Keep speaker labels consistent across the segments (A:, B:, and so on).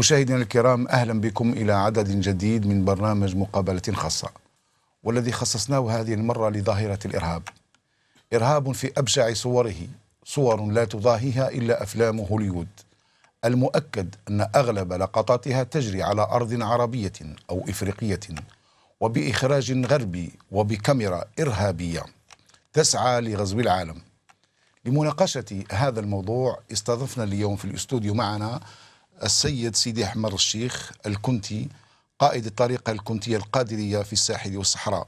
A: مشاهدينا الكرام أهلا بكم إلى عدد جديد من برنامج مقابلة خاصة والذي خصصناه هذه المرة لظاهرة الإرهاب إرهاب في أبشع صوره صور لا تضاهيها إلا أفلام هوليوود المؤكد أن أغلب لقطاتها تجري على أرض عربية أو إفريقية وبإخراج غربي وبكاميرا إرهابية تسعى لغزو العالم لمناقشة هذا الموضوع استضفنا اليوم في الاستوديو معنا السيد سيدي حمر الشيخ الكنتي قائد الطريقة الكنتية القادرية في الساحل والصحراء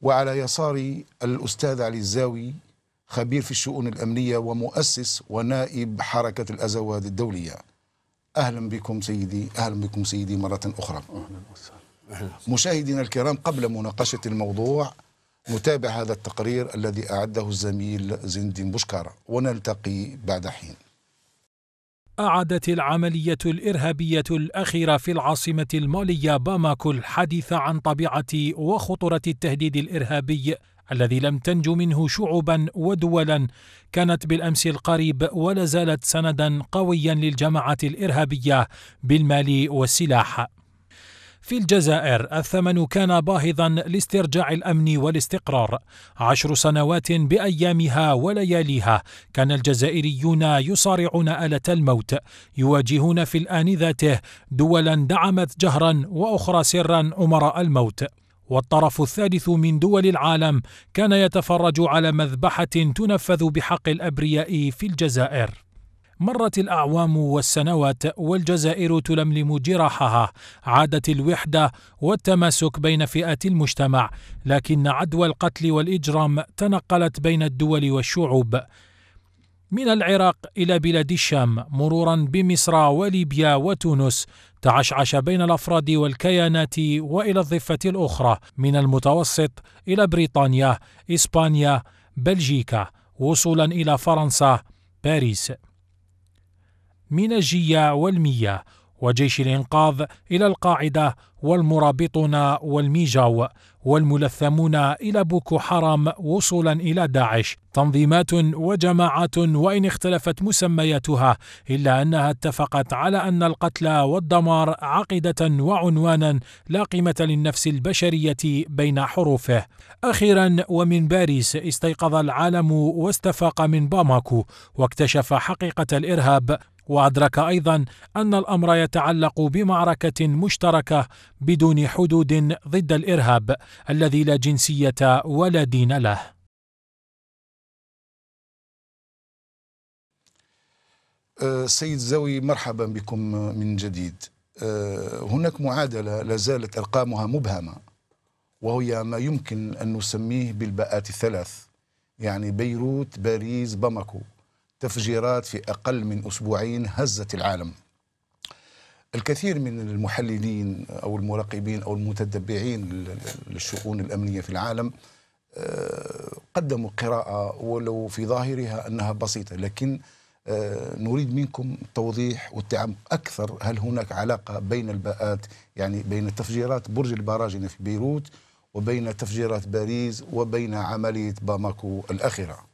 A: وعلى يساري الأستاذ علي الزاوي خبير في الشؤون الأمنية ومؤسس ونائب حركة الأزواد الدولية أهلا بكم سيدي أهلا بكم سيدي مرة أخرى أهلا وسهلا مشاهدينا الكرام قبل مناقشة الموضوع نتابع هذا التقرير الذي أعده الزميل زندين بوشكارا ونلتقي بعد حين
B: أعادت العملية الإرهابية الأخيرة في العاصمة المالية باماكو الحديث عن طبيعة وخطورة التهديد الإرهابي الذي لم تنجو منه شعوبا ودولا كانت بالامس القريب ولا زالت سندا قويا للجماعات الارهابيه بالمال والسلاح في الجزائر الثمن كان باهظا لاسترجاع الامن والاستقرار عشر سنوات بايامها ولياليها كان الجزائريون يصارعون اله الموت يواجهون في الان ذاته دولا دعمت جهرا واخرى سرا امراء الموت والطرف الثالث من دول العالم كان يتفرج على مذبحه تنفذ بحق الابرياء في الجزائر مرت الأعوام والسنوات والجزائر تلملم جراحها عادت الوحدة والتماسك بين فئات المجتمع لكن عدوى القتل والإجرام تنقلت بين الدول والشعوب من العراق إلى بلاد الشام مرورا بمصر وليبيا وتونس تعشعش بين الافراد والكيانات والى الضفه الاخرى من المتوسط الى بريطانيا اسبانيا بلجيكا وصولا الى فرنسا باريس من الجية والمية وجيش الإنقاذ إلى القاعدة والمرابطون والميجاو والملثمون إلى بوكو حرام وصولا إلى داعش تنظيمات وجماعات وإن اختلفت مسمياتها إلا أنها اتفقت على أن القتل والدمار عقدة وعنوانا لا قيمة للنفس البشرية بين حروفه أخيرا ومن باريس استيقظ العالم واستفاق من باماكو واكتشف حقيقة الإرهاب وادرك ايضا ان الامر يتعلق بمعركه مشتركه بدون حدود ضد الارهاب الذي لا جنسيه ولا دين له
A: أه، سيد زوي مرحبا بكم من جديد أه، هناك معادلة لازالت أرقامها مبهمة وهي ما يمكن أن نسميه بالباءات الثلاث يعني بيروت باريس باماكو تفجيرات في أقل من أسبوعين هزت العالم الكثير من المحللين أو المراقبين أو المتتبعين للشؤون الأمنية في العالم آه، قدموا قراءة ولو في ظاهرها أنها بسيطة لكن آه، نريد منكم التوضيح والدعم أكثر هل هناك علاقة بين الباءات يعني بين تفجيرات برج البراجنة في بيروت وبين تفجيرات باريس وبين عملية باماكو الأخيرة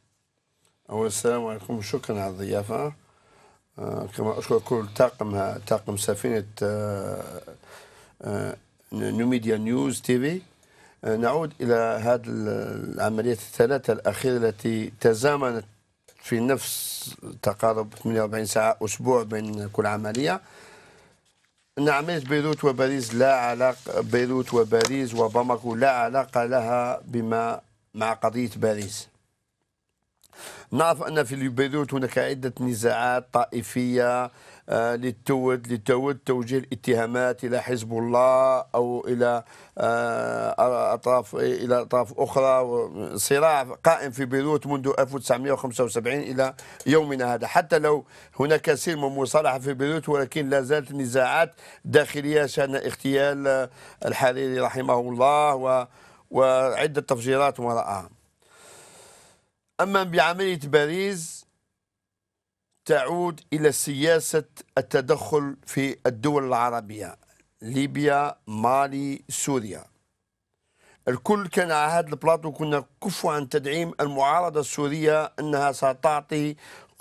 C: أول السلام عليكم شكرا على الضيافة آه، كما أشكر كل طاقم طاقم سفينة نوميديا نيوز تي في نعود إلى هذه العمليات الثلاثة الأخيرة التي تزامنت في نفس تقارب 48 ساعة أسبوع بين كل عملية أن عملية بيروت وباريس لا علاقة بيروت وباريس وباماكو لا علاقة لها بما مع قضية باريس نعرف ان في بيروت هناك عده نزاعات طائفيه للتود آه، للتود توجيه الاتهامات الى حزب الله او الى آه، اطراف الى اطراف اخرى صراع قائم في بيروت منذ 1975 الى يومنا هذا حتى لو هناك سير ومصالحه مصالحه في بيروت ولكن لا زالت نزاعات داخليه شان اغتيال الحريري رحمه الله و وعده تفجيرات وراءها أما بعملية باريس تعود إلى سياسة التدخل في الدول العربية ليبيا مالي سوريا الكل كان على هذا البلاطو كنا كفوا عن تدعيم المعارضة السورية أنها ستعطي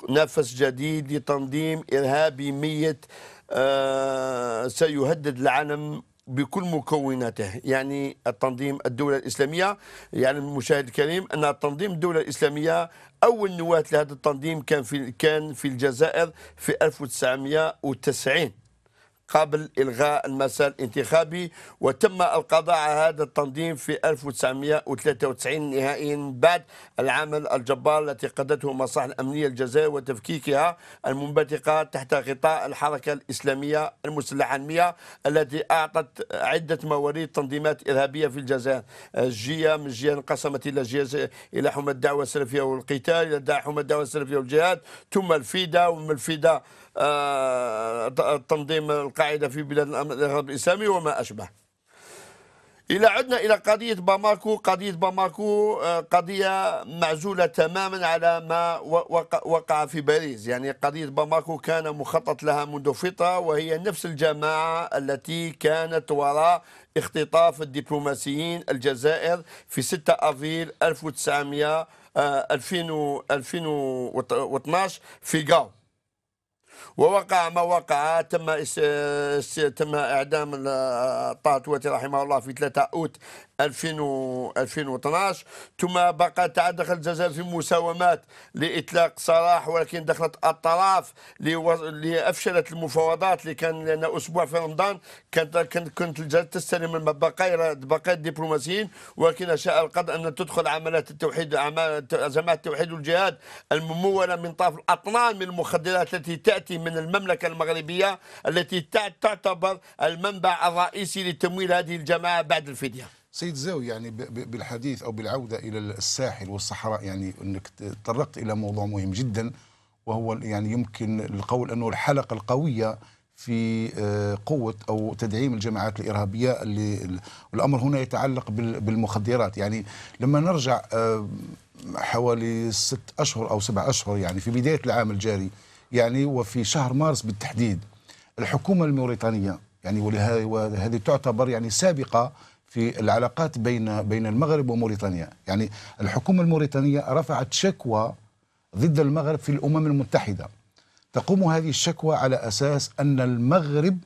C: نفس جديد لتنظيم إرهابي ميت آه، سيهدد العالم بكل مكوناته يعني التنظيم الدولة الإسلامية يعني المشاهد الكريم أن التنظيم الدولة الإسلامية أول نواة لهذا التنظيم كان في كان في الجزائر في 1990 قبل إلغاء المسار الانتخابي وتم القضاء على هذا التنظيم في 1993 نهائيا بعد العمل الجبار التي قادته المصالح الأمنية الجزائر وتفكيكها المنبثقة تحت غطاء الحركة الإسلامية المسلحة المية التي أعطت عدة مواريد تنظيمات إرهابية في الجزائر الجية من جهة انقسمت إلى جهة إلى حمى الدعوة السلفية والقتال إلى حمى الدعوة السلفية والجهاد ثم الفيدا ومن الفيدا آه، تنظيم القاعده في بلاد الارهاب الاسلامي وما اشبه الى عدنا الى قضيه باماكو قضيه باماكو آه، قضيه معزوله تماما على ما وقع في باريس يعني قضيه باماكو كان مخطط لها منذ فتره وهي نفس الجماعه التي كانت وراء اختطاف الدبلوماسيين الجزائر في 6 افريل 1900 2012 آه، في غاو ووقع ما وقع تم إس... تم اعدام تواتي رحمه الله في 3 اوت 2012 ثم بقى دخل الجزائر في مساومات لاطلاق سراح ولكن دخلت الاطراف اللي افشلت المفاوضات اللي كان لان اسبوع في رمضان كانت كنت الجزائر تستلم بقايا بقايا الدبلوماسيين ولكن شاء القدر ان تدخل عمليات التوحيد عمل... جماعه التوحيد والجهاد المموله من طرف الاطنان من المخدرات التي تاتي التي من المملكة المغربية التي تعتبر المنبع الرئيسي لتمويل هذه الجماعة بعد الفدية
A: سيد زاوي يعني بالحديث أو بالعودة إلى الساحل والصحراء يعني أنك تطرقت إلى موضوع مهم جدا وهو يعني يمكن القول أنه الحلقة القوية في آه، قوة أو تدعيم الجماعات الإرهابية اللي الأمر هنا يتعلق بالمخدرات يعني لما نرجع آه، حوالي ست أشهر أو سبع أشهر يعني في بداية العام الجاري يعني وفي شهر مارس بالتحديد الحكومة الموريتانية يعني وهذه تعتبر يعني سابقة في العلاقات بين بين المغرب وموريتانيا يعني الحكومة الموريتانية رفعت شكوى ضد المغرب في الأمم المتحدة تقوم هذه الشكوى على أساس أن المغرب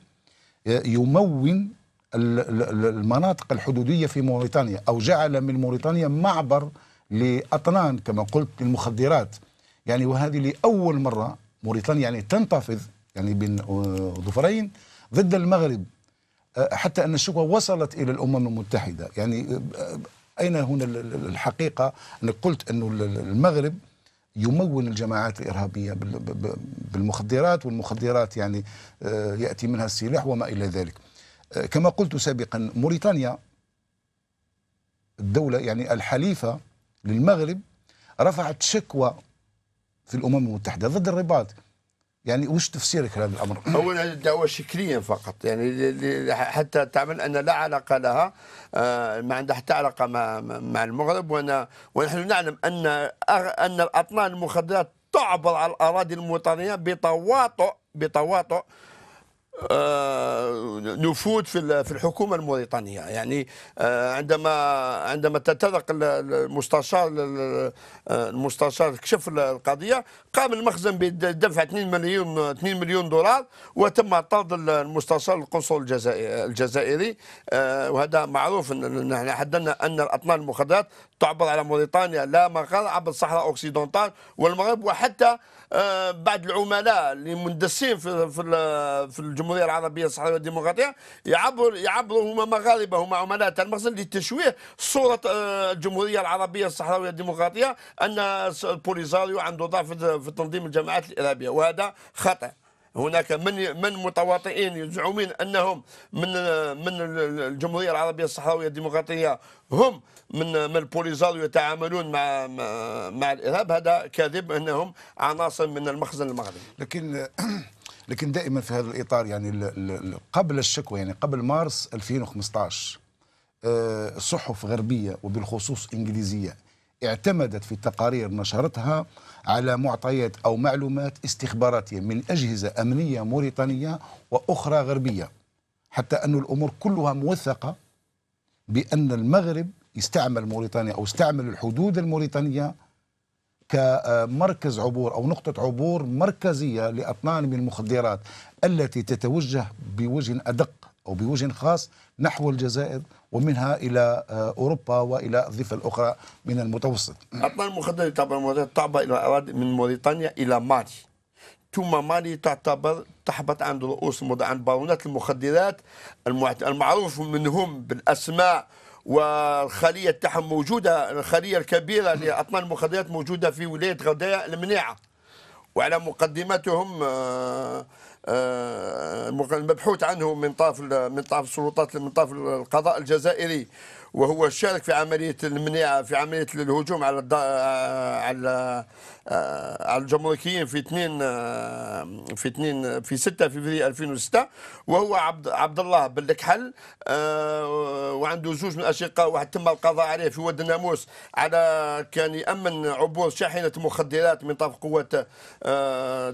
A: يمون المناطق الحدودية في موريتانيا أو جعل من موريتانيا معبر لأطنان كما قلت للمخدرات يعني وهذه لأول مرة موريتانيا يعني تنتفض يعني بين آه، ظفرين ضد المغرب آه، حتى أن الشكوى وصلت إلى الأمم المتحدة يعني آه، أين هنا الحقيقة أنا قلت أن المغرب يمون الجماعات الإرهابية بالمخدرات والمخدرات يعني يأتي منها السلاح وما إلى ذلك كما قلت سابقا موريتانيا الدولة يعني الحليفة للمغرب رفعت شكوى في الامم المتحده ضد الرباط يعني وش تفسيرك لهذا الامر؟
C: اولا الدعوه شكليا فقط يعني حتى تعمل ان لا علاقه لها آه، ما عندها حتى علاقه مع مع المغرب وانا ونحن نعلم ان ان الاطنان المخدرات تعبر على الاراضي الموطنيه بتواطؤ بتواطؤ آه، نفوذ في في الحكومه الموريتانيه يعني آه، عندما عندما تتذق المستشار آه، المستشار كشف القضيه قام المخزن بدفع 2 مليون 2 مليون دولار وتم طرد المستشار القنصل الجزائري وهذا معروف نحن حددنا ان الاطنان المخدرات تعبر على موريتانيا لا مقر عبر الصحراء اوكسيدونتال والمغرب وحتى آه، بعض العملاء اللي مندسين في في الجمهوريه العربيه الصحراويه والديمقراطيه يعبر يعبروا هما مغاربه هما عملاء تاع المخزن لتشويه صوره آه، الجمهوريه العربيه الصحراويه الديمقراطيه ان البوليزاريو عنده ضعف في تنظيم الجماعات الارهابيه وهذا خطا هناك من من متواطئين يزعمون انهم من آه، من الجمهوريه العربيه الصحراويه الديمقراطيه هم من من البوليزاريو يتعاملون مع مع الارهاب هذا كذب انهم عناصر من المخزن المغربي لكن
A: لكن دائما في هذا الاطار يعني قبل الشكوى يعني قبل مارس 2015 آه، صحف غربيه وبالخصوص انجليزيه اعتمدت في تقارير نشرتها على معطيات او معلومات استخباراتيه من اجهزه امنيه موريتانيه واخرى غربيه حتى ان الامور كلها موثقه بان المغرب يستعمل موريتانيا أو استعمل الحدود الموريتانية كمركز عبور أو نقطة عبور مركزية لأطنان من المخدرات التي تتوجه بوجه أدق أو بوجه خاص نحو الجزائر ومنها إلى آه، أوروبا وإلى الضفة الأخرى من المتوسط
C: أطنان المخدرة طبعا تعبر إلى من موريتانيا إلى مالي ثم مالي تعتبر تحبط عند رؤوس عند بارونات المخدرات المعروف منهم بالاسماء والخليه تاعهم موجوده الخليه الكبيره لاطنان المخدرات موجوده في ولايه غدايا المناعه وعلى مقدمتهم آه، آه، المبحوث عنه من طرف من طرف السلطات من طرف القضاء الجزائري وهو شارك في عمليه المناعه في عمليه الهجوم على الد... على آه، على الجمركيين آه، في اثنين في اثنين في 6 فبراير 2006 وهو عبد عبد الله بن الكحل آه، وعنده زوج من الاشقاء واحد تم القضاء عليه في واد الناموس على كان يامن عبور شاحنه مخدرات من طرف قوات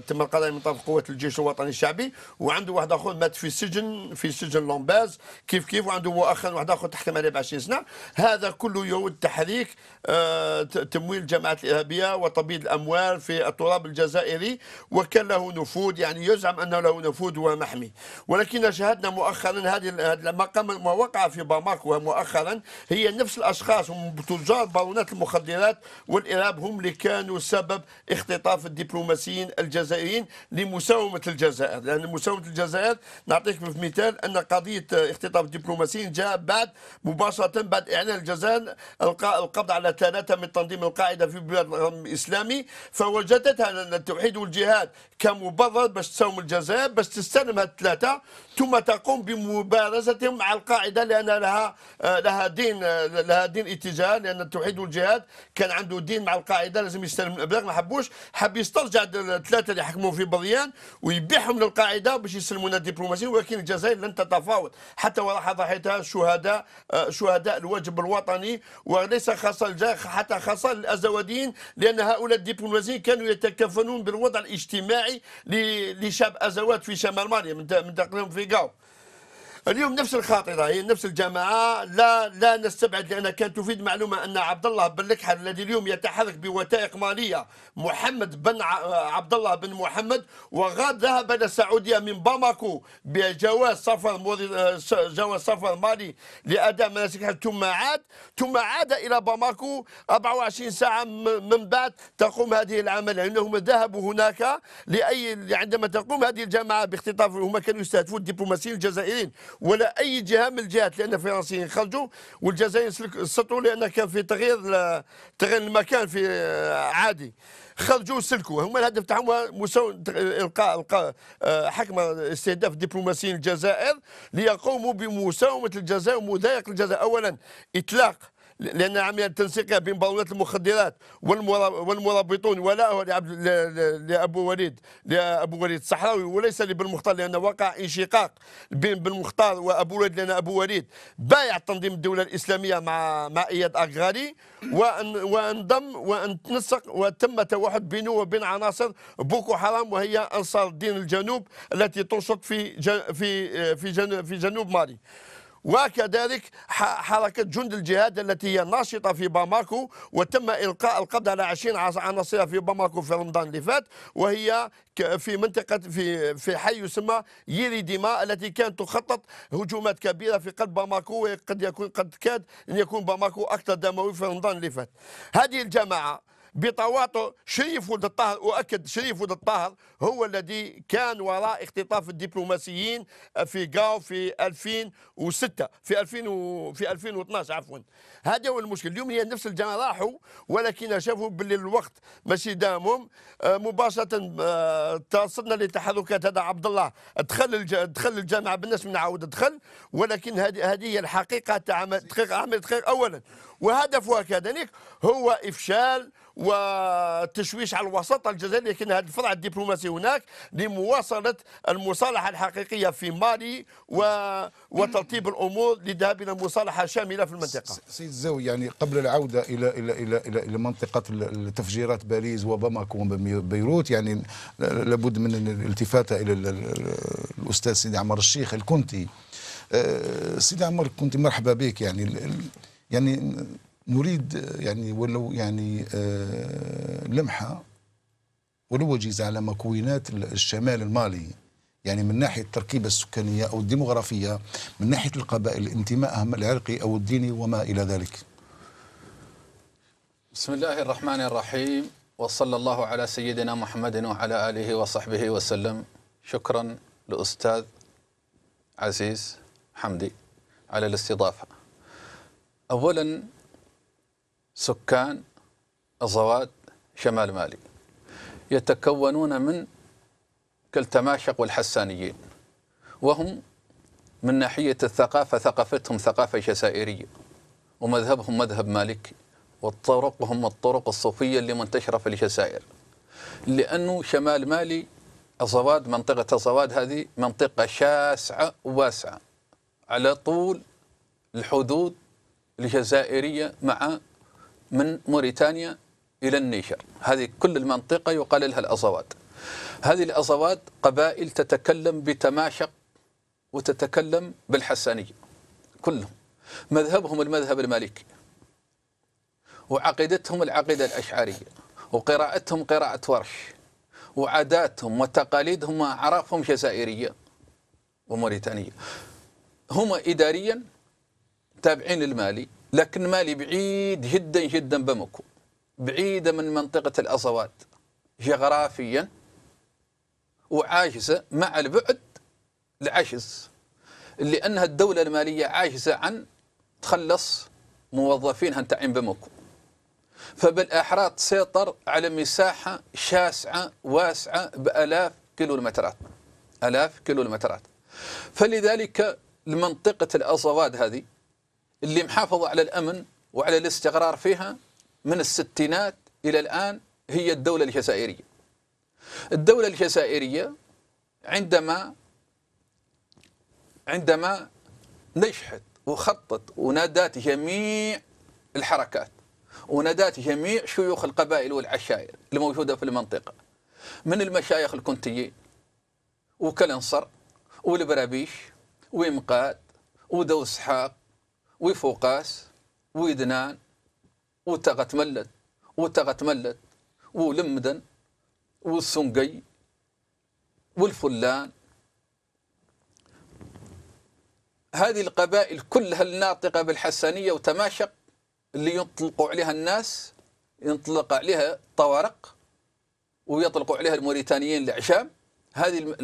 C: تم القضاء من طرف قوات الجيش الوطني الشعبي وعنده واحد اخر مات في السجن في سجن لومباز كيف كيف وعنده مؤخرا واحد اخر تحكم عليه ب 20 مجلسنا هذا كله يعود تحريك آه، تمويل الجماعات الإرهابية وتبييض الأموال في التراب الجزائري وكان له نفوذ يعني يزعم أنه له نفوذ ومحمي ولكن شاهدنا مؤخرا هذه المقام ما وقع في باماكو مؤخرا هي نفس الأشخاص هم تجار بارونات المخدرات والإرهاب هم اللي كانوا سبب اختطاف الدبلوماسيين الجزائريين لمساومة الجزائر لأن مساومة الجزائر نعطيك مثال أن قضية اختطاف الدبلوماسيين جاء بعد مباشرة بعد إعلان الجزائر القبض على ثلاثة من تنظيم القاعدة في بلاد الإسلامي فوجدتها التوحيد والجهاد كمبرر باش تساوم الجزائر باش تستلم هاد الثلاثة ثم تقوم بمبارزتهم مع القاعده لان لها آه، لها دين آه، لها دين اتجاه لان التوحيد والجهاد كان عنده دين مع القاعده لازم يستلم الابلاغ ما حبوش حب يسترجع الثلاثه اللي حكموا في بضيان ويبيعهم للقاعده باش يسلمونا الدبلوماسيه ولكن الجزائر لن تتفاوض حتى وراح ضحيتها الشهداء آه، شهداء الواجب الوطني وليس خاصه حتى خاصه الازواديين لان هؤلاء الدبلوماسيين كانوا يتكفلون بالوضع الاجتماعي لشعب ازوات في شمال ماليا من تقريبا في we go. اليوم نفس الخاطره هي نفس الجماعه لا لا نستبعد لان كانت تفيد معلومه ان عبد الله بن لكحل الذي اليوم يتحرك بوثائق ماليه محمد بن عبد الله بن محمد وغاد ذهب الى السعوديه من باماكو بجواز سفر جواز سفر مالي لاداء مناسك ثم عاد ثم عاد الى باماكو 24 ساعه من بعد تقوم هذه العمليه يعني لانهم ذهبوا هناك لاي عندما تقوم هذه الجماعه باختطاف هم كانوا يستهدفون الدبلوماسيين الجزائريين ولا اي جهه من الجهات لان الفرنسيين خرجوا والجزائريين سطوا لان كان في تغيير تغيير المكان في آه، عادي خرجوا وسلكوا هما الهدف تاعهم مساو القاء آه، حكم استهداف دبلوماسيين الجزائر ليقوموا بمساومه الجزائر ومضايقه الجزائر اولا اطلاق لان عمليه التنسيقيه بين باروله المخدرات والمرابطون ولاء لابو وليد لابو وليد الصحراوي وليس لبن مختار لان وقع انشقاق بين بن مختار وابو وليد لان ابو وليد بايع تنظيم الدوله الاسلاميه مع مع اياد اغالي وان وانضم وان تنسق وتم توحد بينه وبين عناصر بوكو حرام وهي انصار الدين الجنوب التي تنشط في في في جنوب مالي وكذلك حركة جند الجهاد التي هي ناشطة في باماكو وتم إلقاء القبض على 20 عناصرها في باماكو في رمضان اللي فات وهي في منطقة في في حي يسمى ييري ديما التي كانت تخطط هجومات كبيرة في قلب باماكو وقد يكون قد كاد أن يكون باماكو أكثر دموي في رمضان اللي فات هذه الجماعة بطواطو شريف ولد الطاهر اؤكد شريف ولد الطاهر هو الذي كان وراء اختطاف الدبلوماسيين في غاو في 2006 في 2000 و... في 2012 عفوا هذا هو المشكل اليوم هي نفس الجماعه راحوا ولكن شافوا باللي الوقت ماشي دامهم آه، مباشره آه، تصلنا لتحركات هذا عبد الله دخل الج... دخل الجامعه بالناس من عاود دخل ولكن هذه هذه هي الحقيقه تاع عمل دقيق عمل دقيق اولا وهدفها كذلك هو افشال وتشويش على الوساطه الجزائريه لكن هذا الفرع الدبلوماسي هناك لمواصله المصالحه الحقيقيه في مالي و... وترتيب الامور للذهاب الى مصالحه شامله في المنطقه.
A: سيد الزاوي يعني قبل العوده الى الى الى الى, إلى منطقه التفجيرات باريس وباماكو وبيروت يعني لابد من الالتفاته الى الاستاذ سيدي عمر الشيخ الكونتي. آه، سيدي عمر الكونتي مرحبا بك يعني يعني نريد يعني ولو يعني آه، لمحه ولو وجيزه على مكونات الشمال المالي يعني من ناحيه التركيبه السكانيه او الديموغرافيه من ناحيه القبائل انتمائهم العرقي او الديني وما الى ذلك.
D: بسم الله الرحمن الرحيم وصلى الله على سيدنا محمد وعلى اله وصحبه وسلم شكرا لاستاذ عزيز حمدي على الاستضافه. اولا سكان الضواد شمال مالي يتكونون من كالتماشق والحسانيين وهم من ناحية الثقافة ثقافتهم ثقافة جزائرية ومذهبهم مذهب مالكي وطرقهم الطرق الصوفية اللي منتشرة في الجزائر لأنه شمال مالي الزواد منطقة الزواد هذه منطقة شاسعة وواسعة على طول الحدود الجزائرية مع من موريتانيا إلى النيجر هذه كل المنطقة يقال لها الأصوات هذه الأصوات قبائل تتكلم بتماشق وتتكلم بالحسانية كلهم مذهبهم المذهب المالكي وعقيدتهم العقيدة الأشعرية وقراءتهم قراءة ورش وعاداتهم وتقاليدهم وأعرافهم جزائرية وموريتانية هم إداريا تابعين للمالي لكن مالي بعيد جدا جدا بمكو بعيدة من منطقة الأصوات جغرافيا وعاجزة مع البعد العجز لأنها الدولة المالية عاجزة عن تخلص موظفينها تاعين بمكو فبالأحرى تسيطر على مساحة شاسعة واسعة بألاف كيلومترات ألاف كيلومترات فلذلك المنطقة الأصوات هذه اللي محافظة على الأمن وعلى الاستقرار فيها من الستينات إلى الآن هي الدولة الجزائرية الدولة الجزائرية عندما عندما نجحت وخطت ونادات جميع الحركات ونادات جميع شيوخ القبائل والعشائر الموجودة في المنطقة من المشايخ الكنتيين وكالنصر والبرابيش ومقاد ودوسحاق اسحاق وفوقاس ويدنان وتغت ملت وتغت ملت ولمدن والسنقي والفلان هذه القبائل كلها الناطقة بالحسانية وتماشق اللي يطلقوا عليها الناس ينطلق عليها طوارق ويطلقوا عليها الموريتانيين الأعشاب هذه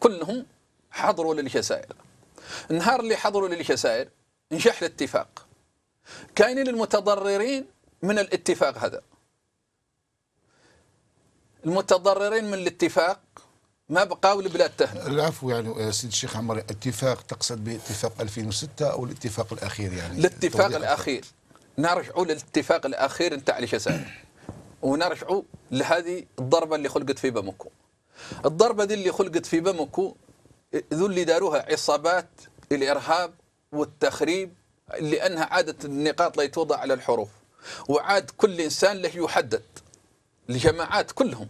D: كلهم حضروا للجزائر النهار اللي حضروا للجزائر نجح الاتفاق كاينين المتضررين من الاتفاق هذا المتضررين من الاتفاق ما بقاو البلاد تهنا
A: العفو يعني آه، سيد الشيخ عمر اتفاق تقصد باتفاق 2006 او الاتفاق الاخير يعني الاتفاق الاخير
D: نرجعوا للاتفاق الاخير نتاع الجزائر ونرجعوا لهذه الضربه اللي خلقت في بامكو الضربه دي اللي خلقت في بامكو ذو اللي داروها عصابات الارهاب والتخريب لأنها عادة النقاط لا يتوضع على الحروف وعاد كل إنسان له يحدد الجماعات كلهم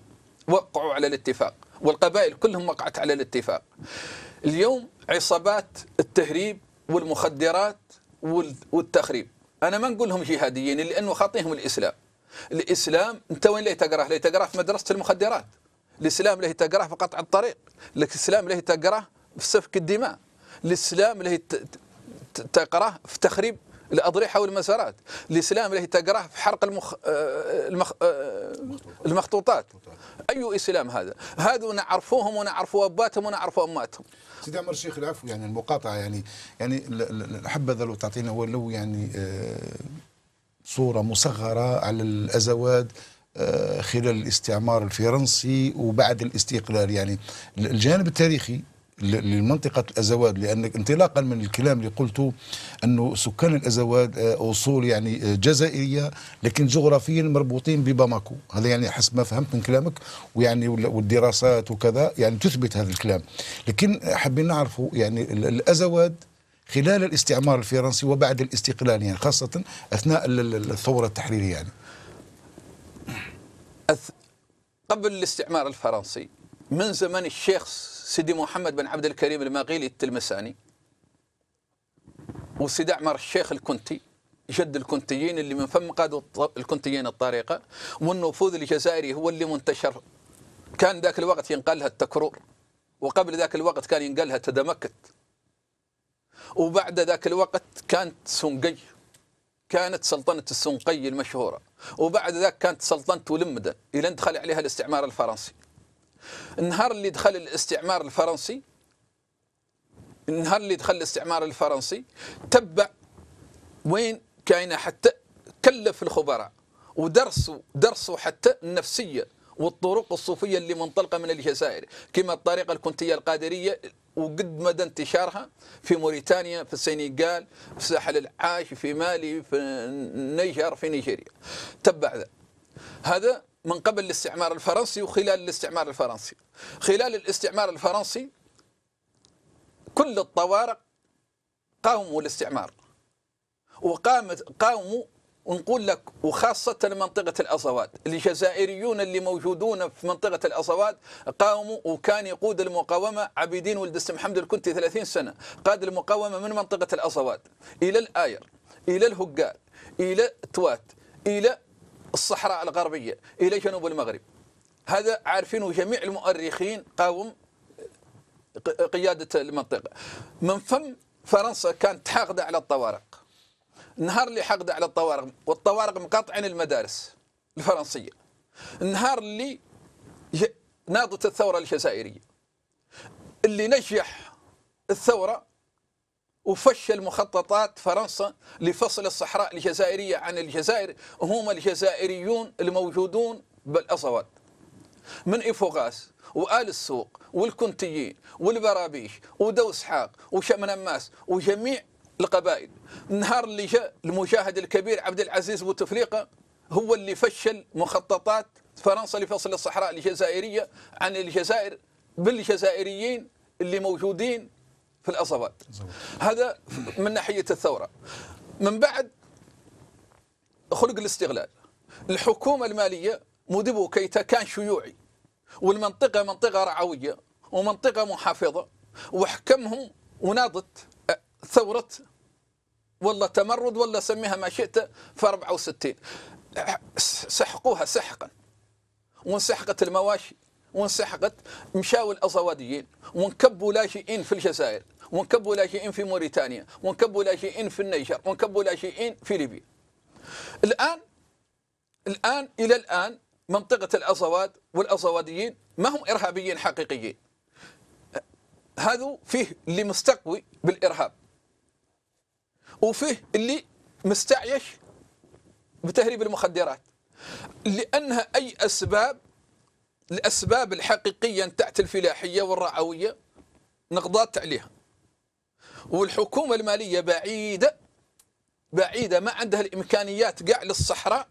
D: وقعوا على الاتفاق والقبائل كلهم وقعت على الاتفاق اليوم عصابات التهريب والمخدرات والتخريب أنا ما نقولهم جهاديين لأنه خاطيهم الإسلام الإسلام أنت وين لا تقراه لا تقراه في مدرسة المخدرات الإسلام له تقراه في قطع الطريق الإسلام له تقراه في سفك الدماء الإسلام له تقراه في تخريب الأضرحة والمسارات الإسلام الذي تقراه في حرق المخ... آه، المخ... آه، المخطوطات أي إسلام هذا هذا نعرفوهم ونعرفوا أباتهم ونعرفوا أماتهم
A: سيدي عمر الشيخ العفو يعني المقاطعة يعني يعني حبذا لو تعطينا ولو يعني آه، صورة مصغرة على الأزواد خلال الاستعمار الفرنسي وبعد الاستقلال يعني الجانب التاريخي لمنطقة الأزواد لأنك انطلاقا من الكلام اللي قلته أنه سكان الأزواد آه، أصول يعني آه، جزائرية لكن جغرافيا مربوطين بباماكو هذا يعني حسب ما فهمت من كلامك ويعني والدراسات وكذا يعني تثبت هذا الكلام لكن حابين نعرفه يعني الأزواد خلال الاستعمار الفرنسي وبعد الاستقلال يعني خاصة أثناء الثورة التحريرية يعني
D: قبل الاستعمار الفرنسي من زمن الشيخ سيدي محمد بن عبد الكريم المغيلي التلمساني وسيدي عمر الشيخ الكنتي جد الكنتيين اللي من فم قادوا الكنتيين الطريقه والنفوذ الجزائري هو اللي منتشر كان ذاك الوقت ينقال لها التكرور وقبل ذاك الوقت كان ينقال لها تدمكت وبعد ذاك الوقت كانت سنقي كانت سلطنة السنقي المشهورة وبعد ذاك كانت سلطنة ولمدة إلى دخل عليها الاستعمار الفرنسي النهار اللي دخل الاستعمار الفرنسي النهار اللي دخل الاستعمار الفرنسي تبع وين كاينه حتى كلف الخبراء ودرسوا درسوا حتى النفسيه والطرق الصوفيه اللي منطلقه من الجزائر كما الطريقه الكنتيه القادريه وقد مدى انتشارها في موريتانيا في السنغال في ساحل العاج في مالي في النيجر في نيجيريا تبع هذا هذا من قبل الاستعمار الفرنسي وخلال الاستعمار الفرنسي خلال الاستعمار الفرنسي كل الطوارق قاوموا الاستعمار وقامت قاوموا ونقول لك وخاصة منطقة الأصوات الجزائريون اللي موجودون في منطقة الأصوات قاوموا وكان يقود المقاومة عبيدين ولد السم حمد الكنتي 30 سنة قاد المقاومة من منطقة الأصوات إلى الآير إلى الهقال إلى توات إلى الصحراء الغربية إلى جنوب المغرب هذا عارفينه جميع المؤرخين قاوم قيادة المنطقة من فم فرنسا كانت حاقدة على الطوارق النهار اللي حاقدة على الطوارق والطوارق مقاطعين المدارس الفرنسية النهار اللي ناضت الثورة الجزائرية اللي نجح الثورة وفشل مخططات فرنسا لفصل الصحراء الجزائرية عن الجزائر هم الجزائريون الموجودون بالأصوات من إفوغاس وآل السوق والكنتيين والبرابيش ودو اسحاق وشمن وجميع القبائل نهار اللي جاء المجاهد الكبير عبد العزيز بوتفليقة هو اللي فشل مخططات فرنسا لفصل الصحراء الجزائرية عن الجزائر بالجزائريين اللي موجودين في الأصابات هذا من ناحية الثورة من بعد خلق الاستغلال الحكومة المالية موديبو كيتا كان شيوعي والمنطقة منطقة رعوية ومنطقة محافظة وحكمهم وناضت ثورة والله تمرد ولا سميها ما شئت في 64 سحقوها سحقا وانسحقت المواشي وانسحقت مشاو الأصواديين وانكبوا لاجئين في الجزائر وانكبوا لا في موريتانيا وانكبوا لا في النيجر وانكبوا لا في ليبيا الآن الآن إلى الآن منطقة الأصوات والأصواديين ما هم إرهابيين حقيقيين هذا فيه اللي مستقوي بالإرهاب وفيه اللي مستعيش بتهريب المخدرات لأنها أي أسباب الأسباب الحقيقية تحت الفلاحية والرعوية نقضات عليها والحكومة المالية بعيدة بعيدة ما عندها الإمكانيات قاع للصحراء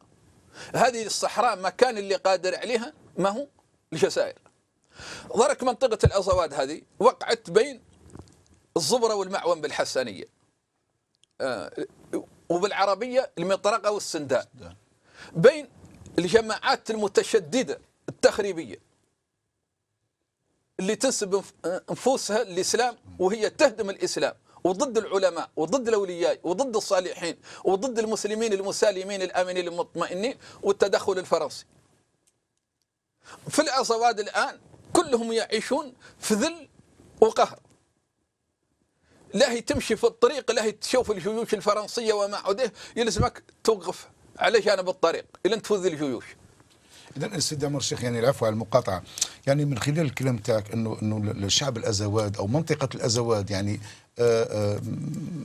D: هذه الصحراء مكان اللي قادر عليها ما هو الجزائر ضرك منطقة الأزواد هذه وقعت بين الزبرة والمعون بالحسانية آه وبالعربية المطرقة والسندان بين الجماعات المتشددة التخريبية اللي تنسب نفوسها للإسلام وهي تهدم الإسلام وضد العلماء وضد الأولياء وضد الصالحين وضد المسلمين المسالمين الآمنين المطمئنين والتدخل الفرنسي في الازواد الآن كلهم يعيشون في ذل وقهر لا هي تمشي في الطريق لا هي تشوف الجيوش الفرنسية وما عوده يلزمك توقف على جانب الطريق إلى تفوز الجيوش
A: اذا السيد عمر الشيخ يعني العفو على المقاطعه يعني من خلال الكلام تاعك انه انه الشعب الازواد او منطقه الازواد يعني آه، آه،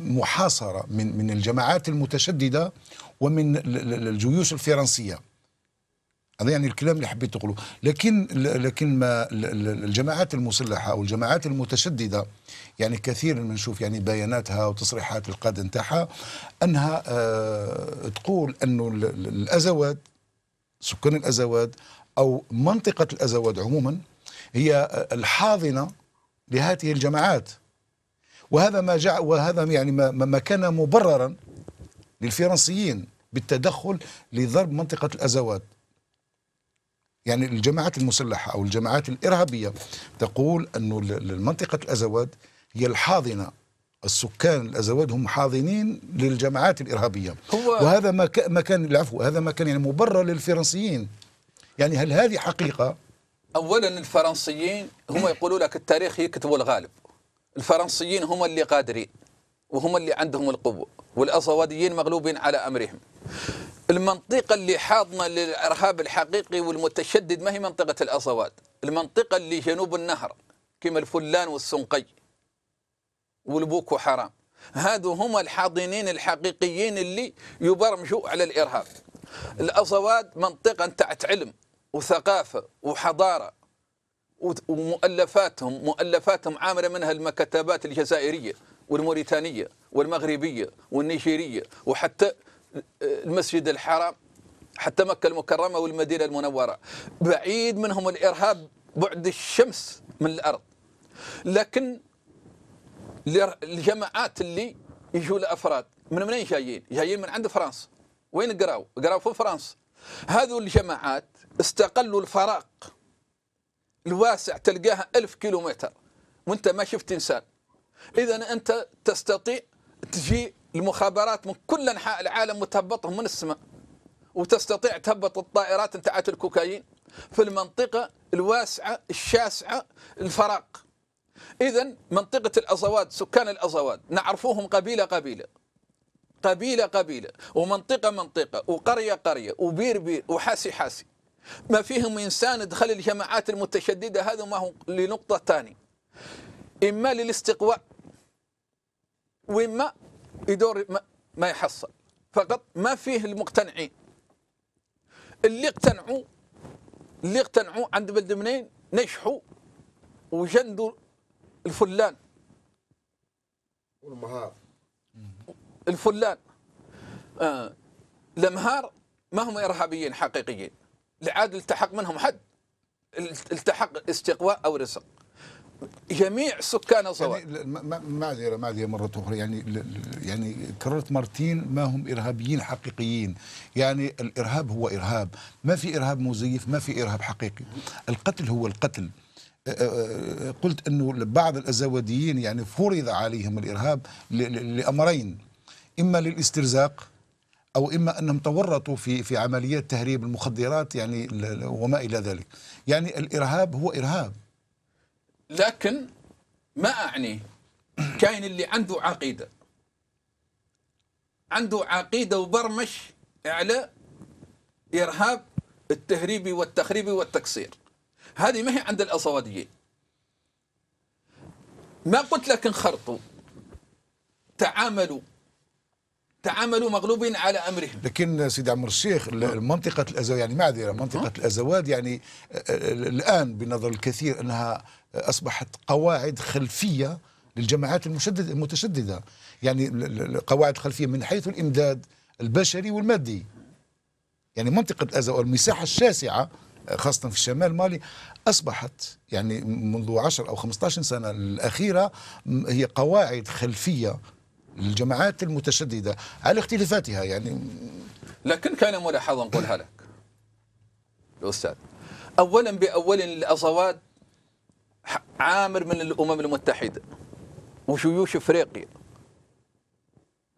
A: محاصرة من من الجماعات المتشددة ومن الجيوش الفرنسية هذا يعني الكلام اللي حبيت تقوله لكن لكن ما الجماعات المسلحة أو الجماعات المتشددة يعني كثيرا ما نشوف يعني بياناتها وتصريحات القادة نتاعها أنها آه، تقول أنه الأزواد سكان الأزواد أو منطقة الأزواد عموما هي الحاضنة لهذه الجماعات وهذا ما جعل وهذا يعني ما, ما كان مبررا للفرنسيين بالتدخل لضرب منطقة الأزوات يعني الجماعات المسلحة أو الجماعات الإرهابية تقول أنه منطقة الأزوات هي الحاضنة السكان الازواد هم حاضنين للجماعات الارهابيه هو وهذا ما ما كان العفو هذا ما كان يعني مبرر للفرنسيين يعني هل هذه حقيقه
D: اولا الفرنسيين هم يقولوا لك التاريخ يكتبوا الغالب الفرنسيين هم اللي قادرين وهم اللي عندهم القوة والأصواديين مغلوبين على أمرهم المنطقة اللي حاضنة للإرهاب الحقيقي والمتشدد ما هي منطقة الأصوات المنطقة اللي جنوب النهر كما الفلان والسنقي والبوكو حرام هذو هما الحاضنين الحقيقيين اللي يبرمجوا على الإرهاب الأصوات منطقة تاعت علم وثقافة وحضارة ومؤلفاتهم مؤلفاتهم عامله منها المكتبات الجزائريه والموريتانيه والمغربيه والنيجيريه وحتى آه، المسجد الحرام حتى مكه المكرمه والمدينه المنوره بعيد منهم الارهاب بعد الشمس من الارض لكن الجماعات اللي يجوا الافراد من منين جايين؟ جايين من عند فرنسا وين قراو؟ قراو في فرنسا هذو الجماعات استقلوا الفراق الواسع تلقاها ألف كيلومتر وانت ما شفت انسان اذا انت تستطيع تجي المخابرات من كل انحاء العالم وتهبطهم من السماء وتستطيع تهبط الطائرات نتاعت الكوكايين في المنطقه الواسعه الشاسعه الفراق اذا منطقه الازواد سكان الازواد نعرفوهم قبيله قبيله قبيله قبيله ومنطقه منطقه وقريه قريه وبير بير وحاسي حاسي ما فيهم إنسان دخل الجماعات المتشددة هذا ما هو لنقطة ثانية إما للاستقواء وإما يدور ما يحصل فقط ما فيه المقتنعين اللي اقتنعوا اللي اقتنعوا عند بلد منين نجحوا وجندوا الفلان والمهار الفلان آه. المهار ما هم إرهابيين حقيقيين لعاد التحق منهم حد التحق استقواء او رزق جميع سكان يعني صواب
A: يعني معذره معذره مره اخرى يعني يعني كررت مرتين ما هم ارهابيين حقيقيين يعني الارهاب هو ارهاب ما في ارهاب مزيف ما في ارهاب حقيقي القتل هو القتل قلت انه بعض الازوديين يعني فرض عليهم الارهاب لامرين اما للاسترزاق او اما انهم تورطوا في في عمليات تهريب المخدرات يعني وما الى ذلك يعني الارهاب هو ارهاب لكن
D: ما اعنيه كاين اللي عنده عقيده عنده عقيده وبرمش على ارهاب التهريب والتخريب والتكسير هذه ما هي عند الاصواديين ما قلت لك انخرطوا
A: تعاملوا تعاملوا مغلوب على امرهم لكن سيدي عمر الشيخ منطقه الازواج يعني معذره منطقه الازواج يعني آه، آه، الان بنظر الكثير انها اصبحت قواعد خلفيه للجماعات المشدده المتشدده يعني قواعد خلفيه من حيث الامداد البشري والمادي يعني منطقه الازواج المساحه الشاسعه آه، خاصة في الشمال المالي أصبحت يعني منذ 10 أو 15 سنة الأخيرة هي قواعد خلفية الجماعات المتشددة على اختلافاتها يعني
D: لكن كان ملاحظا نقولها لك
A: الأستاذ أولا
D: بأول الأصوات عامر من الأمم المتحدة وجيوش إفريقيا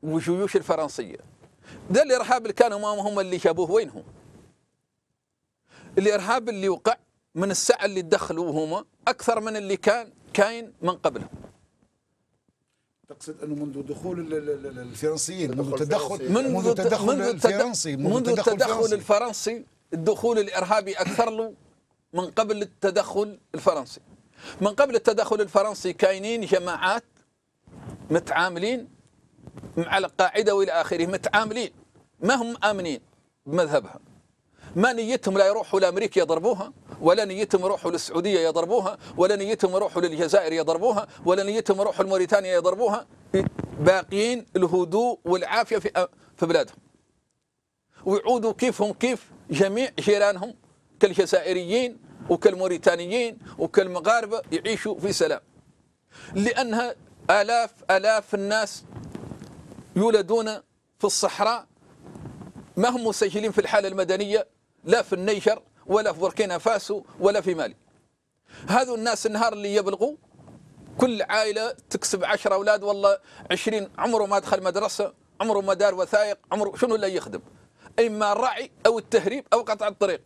D: وجيوش الفرنسية ده الإرهاب اللي كانوا معهم هم اللي جابوه وينهم الإرهاب اللي وقع من الساعة اللي دخلوه هما أكثر من اللي كان كاين من قبلهم
A: تقصد انه منذ دخول الفرنسيين منذ تدخل منذ التدخل الفرنسي منذ التدخل
D: الفرنسي الدخول الارهابي اكثر له من قبل التدخل الفرنسي من قبل التدخل الفرنسي كاينين جماعات متعاملين مع القاعده وإلى آخره متعاملين ما هم آمنين بمذهبها ما نيتهم لا يروحوا لأمريكا يضربوها ولا نيتهم يروحوا للسعودية يضربوها ولا نيتهم يروحوا للجزائر يضربوها ولا نيتهم يروحوا لموريتانيا يضربوها باقيين الهدوء والعافية في, في بلادهم ويعودوا كيفهم كيف جميع جيرانهم كالجزائريين وكالموريتانيين وكالمغاربة يعيشوا في سلام لأنها آلاف آلاف الناس يولدون في الصحراء ما هم مسجلين في الحالة المدنية لا في النيجر ولا في بوركينا فاسو ولا في مالي هذو الناس النهار اللي يبلغوا كل عائلة تكسب عشرة أولاد والله عشرين عمره ما دخل مدرسة عمره ما دار وثائق عمره شنو اللي يخدم إما الرعي أو التهريب أو قطع الطريق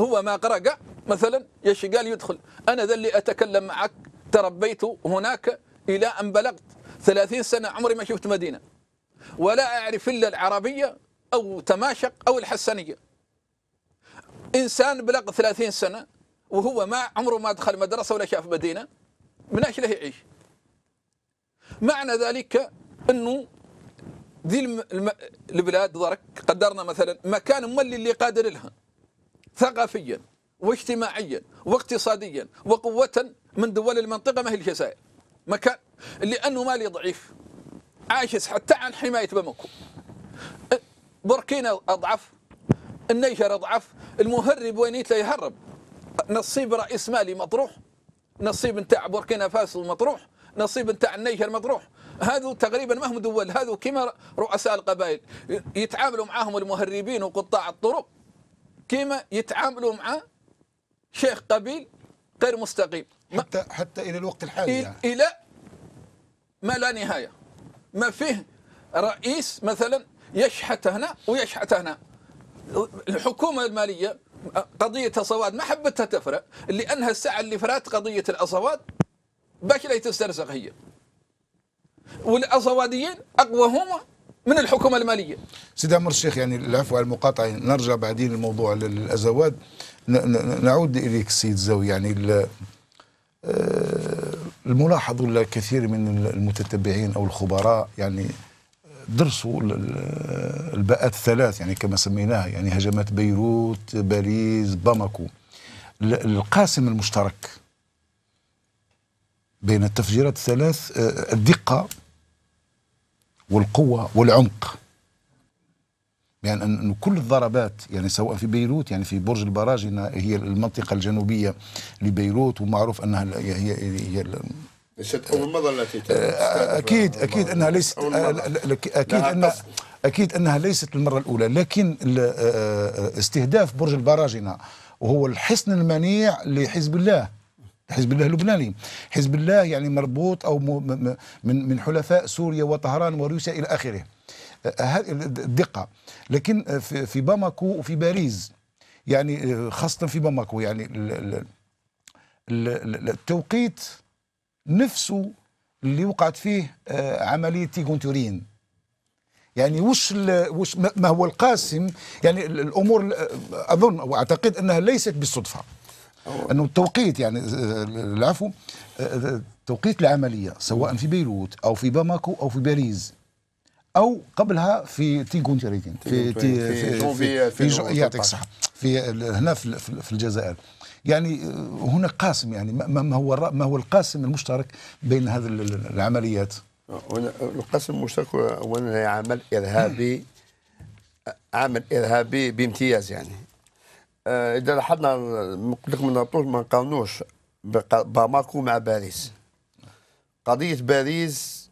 D: هو ما قرأ قع مثلا يا قال يدخل أنا ذا اللي أتكلم معك تربيت هناك إلى أن بلغت ثلاثين سنة عمري ما شفت مدينة ولا أعرف إلا العربية أو تماشق أو الحسنية إنسان بلغ 30 سنة وهو ما عمره ما دخل مدرسة ولا شاف مدينة من اجل يعيش معنى ذلك أنه ذي الم... البلاد درك قدرنا مثلا مكان ملي اللي قادر لها ثقافيا واجتماعيا واقتصاديا وقوة من دول المنطقة ما هي الجزائر مكان لأنه مالي ضعيف عاجز حتى عن حماية بمكو بوركينا أضعف النيجر أضعف المهرب وينيت يهرب نصيب رئيس مالي مطروح نصيب نتاع بوركينا فاسو مطروح نصيب نتاع النيجر مطروح هذو تقريبا ما هم دول هذو كما رؤساء القبائل يتعاملوا معاهم المهربين وقطاع الطرق كما يتعاملوا مع شيخ قبيل غير مستقيم حتى حتى الى الوقت الحالي يعني. الى ما لا نهايه ما فيه رئيس مثلا يشحت هنا ويشحت هنا الحكومه الماليه قضيه الصواد ما حبتها تفرق لانها الساعه اللي فرات قضيه الاصوات باش تسترزق هي والاصواديين اقوى هما من الحكومه الماليه.
A: سيدي عمر الشيخ يعني العفو على المقاطعه نرجع بعدين الموضوع للازواد نعود اليك سيد زوي يعني آه، الملاحظ لكثير من المتتبعين او الخبراء يعني درسوا الباءات الثلاث يعني كما سميناها يعني هجمات بيروت باريس باماكو القاسم المشترك بين التفجيرات الثلاث آه، الدقة والقوة والعمق يعني أن كل الضربات يعني سواء في بيروت يعني في برج البراجنة هي المنطقة الجنوبية لبيروت ومعروف أنها هي, هي, هي
C: ليست مرة التي آه، اكيد اكيد انها ليست آه،
A: اكيد انها اكيد انها ليست المره الاولى لكن آه، استهداف برج البراجنه وهو الحصن المنيع لحزب الله حزب الله اللبناني حزب الله يعني مربوط او من من حلفاء سوريا وطهران وروسيا الى اخره الدقه لكن في باماكو وفي باريس يعني خاصه في باماكو يعني التوقيت نفسه اللي وقعت فيه آه، عملية تيغونتورين يعني وش وش ما هو القاسم يعني الامور آه، اظن واعتقد انها ليست بالصدفه انه التوقيت يعني آه، العفو توقيت العمليه سواء في بيروت او في باماكو او في باريس او قبلها في تيغون في في في, في, في, في, في, في, في, في, في في هنا في, في الجزائر يعني آه، هناك قاسم يعني ما هو ما هو القاسم المشترك بين هذه العمليات؟
C: القاسم المشترك اولا عمل ارهابي آه، عمل ارهابي بامتياز يعني آه، اذا لاحظنا قلت لكم طول ما نقارنوش باماكو مع باريس قضيه باريس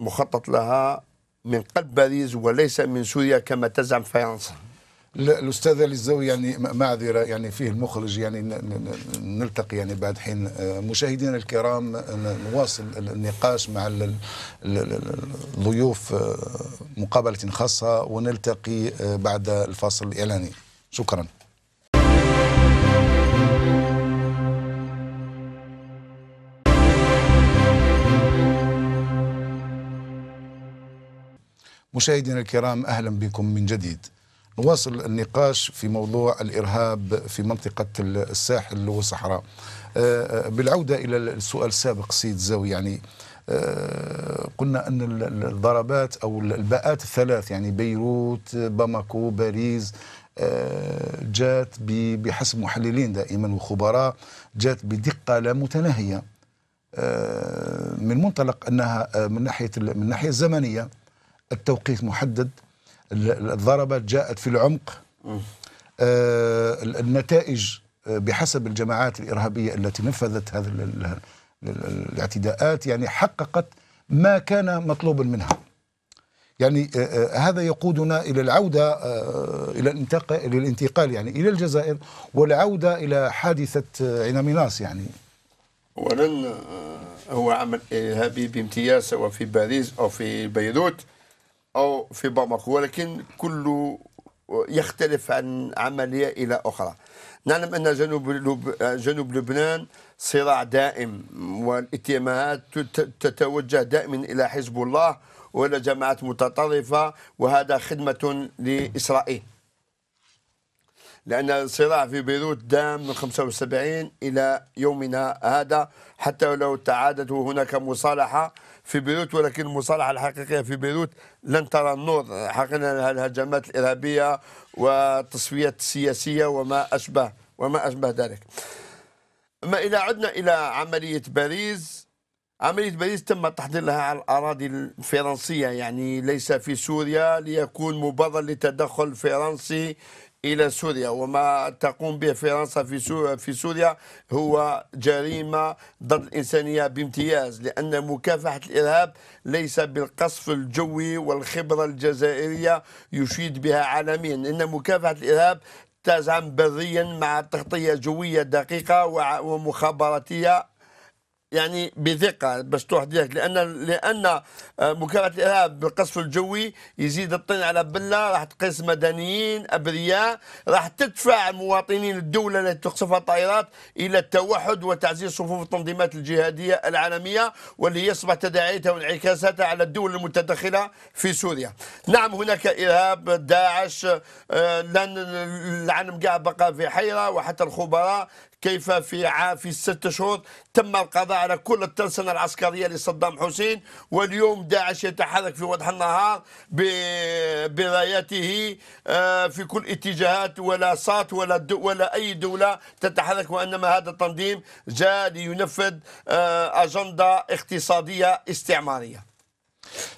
C: مخطط لها من قلب باريس وليس من سوريا كما تزعم فرنسا علي الزاوي يعني معذره يعني فيه المخرج
A: يعني نلتقي يعني بعد حين آه، مشاهدينا الكرام نواصل النقاش مع الضيوف آه، مقابله خاصه ونلتقي آه، بعد الفاصل الاعلاني شكرا مشاهدينا الكرام اهلا بكم من جديد نواصل النقاش في موضوع الإرهاب في منطقة الساحل والصحراء آه، آه، بالعودة إلى السؤال السابق سيد زاوي يعني آه، قلنا أن الضربات أو الباءات الثلاث يعني بيروت باماكو باريس جات بحسب محللين دائما وخبراء جات بدقة لا متناهية من منطلق أنها من ناحية من ناحية الزمنية التوقيت محدد الضربات جاءت في العمق آه، النتائج آه، بحسب الجماعات الإرهابية التي نفذت هذه الاعتداءات يعني حققت ما كان مطلوبا منها يعني آه، هذا يقودنا إلى العودة إلى الانتقال الانتقال يعني إلى الجزائر والعودة إلى حادثة عناميناس يعني
C: أولا هو عمل إرهابي بامتياز سواء في باريس أو في بيروت أو في باماكو ولكن كله يختلف عن عملية إلى أخرى نعلم أن جنوب جنوب لبنان صراع دائم والاتهامات تتوجه دائما إلى حزب الله وإلى جماعات متطرفة وهذا خدمة لإسرائيل لأن الصراع في بيروت دام من 75 إلى يومنا هذا حتى لو تعادت هناك مصالحة في بيروت ولكن المصالحة الحقيقية في بيروت لن ترى النور حقنا الهجمات الإرهابية والتصفيات السياسية وما أشبه وما أشبه ذلك اما إذا عدنا إلى عملية باريس عملية باريس تم تحضير لها على الأراضي الفرنسية يعني ليس في سوريا ليكون مبرر لتدخل فرنسي الى سوريا وما تقوم به فرنسا في في سوريا هو جريمه ضد الانسانيه بامتياز لان مكافحه الارهاب ليس بالقصف الجوي والخبره الجزائريه يشيد بها عالميا ان مكافحه الارهاب تزعم بريا مع تغطيه جويه دقيقه ومخابراتيه يعني بثقه باش تروح لان لان آه، مكافحه الارهاب بالقصف الجوي يزيد الطين على بله راح تقيس مدنيين ابرياء راح تدفع مواطنين الدوله التي تقصفها الطائرات الى التوحد وتعزيز صفوف التنظيمات الجهاديه العالميه واللي يصبح تداعياتها وانعكاساتها على الدول المتدخله في سوريا. نعم هناك ارهاب داعش آه، لن العالم كاع بقى في حيره وحتى الخبراء كيف في في ست شهور تم القضاء على كل الترسنه العسكرية لصدام حسين واليوم داعش يتحرك في وضح النهار براياته آه، في كل اتجاهات ولا صات ولا ولا أي دولة تتحرك وإنما هذا التنظيم جاء لينفذ آه، أجندة اقتصادية استعمارية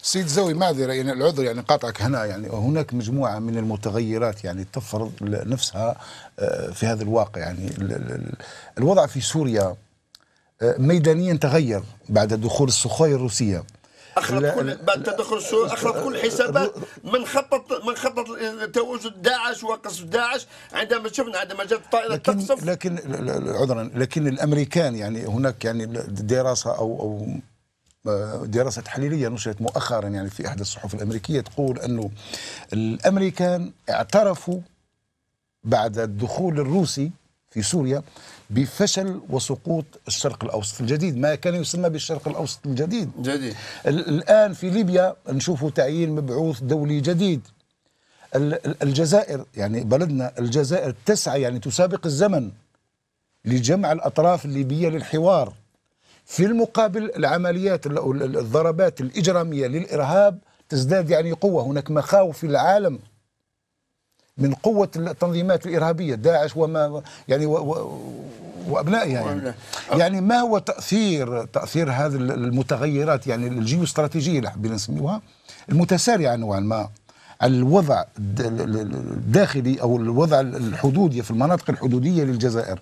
A: سيد زوي معذره يعني العذر يعني قاطعك هنا يعني هناك مجموعه من المتغيرات يعني تفرض نفسها آه، في هذا الواقع يعني الوضع في سوريا آه، ميدانيا تغير بعد دخول السخايه
C: الروسيه اخرب كل بعد تدخل السوق اخرب كل الحسابات من خطط من خطط تواجد داعش وقصف داعش عندما شفنا عندما جت الطائره لكن تقصف لكن
A: عذرا لكن الامريكان يعني هناك يعني دراسه او او دراسة تحليلية نشرت مؤخرا يعني في إحدى الصحف الأمريكية تقول أنه الأمريكان اعترفوا بعد الدخول الروسي في سوريا بفشل وسقوط الشرق الاوسط الجديد ما كان يسمى بالشرق الاوسط الجديد جديد الان في ليبيا نشوفوا تعيين مبعوث دولي جديد الجزائر يعني بلدنا الجزائر تسعى يعني تسابق الزمن لجمع الاطراف الليبيه للحوار في المقابل العمليات الضربات الإجرامية للإرهاب تزداد يعني قوة هناك مخاوف في العالم من قوة التنظيمات الإرهابية داعش وما يعني و و وأبنائها يعني. يعني ما هو تأثير تأثير هذه المتغيرات يعني الجيوستراتيجية اللي حبينا نسميوها المتسارعة نوعا ما على الوضع الداخلي أو الوضع الحدودي في المناطق الحدودية للجزائر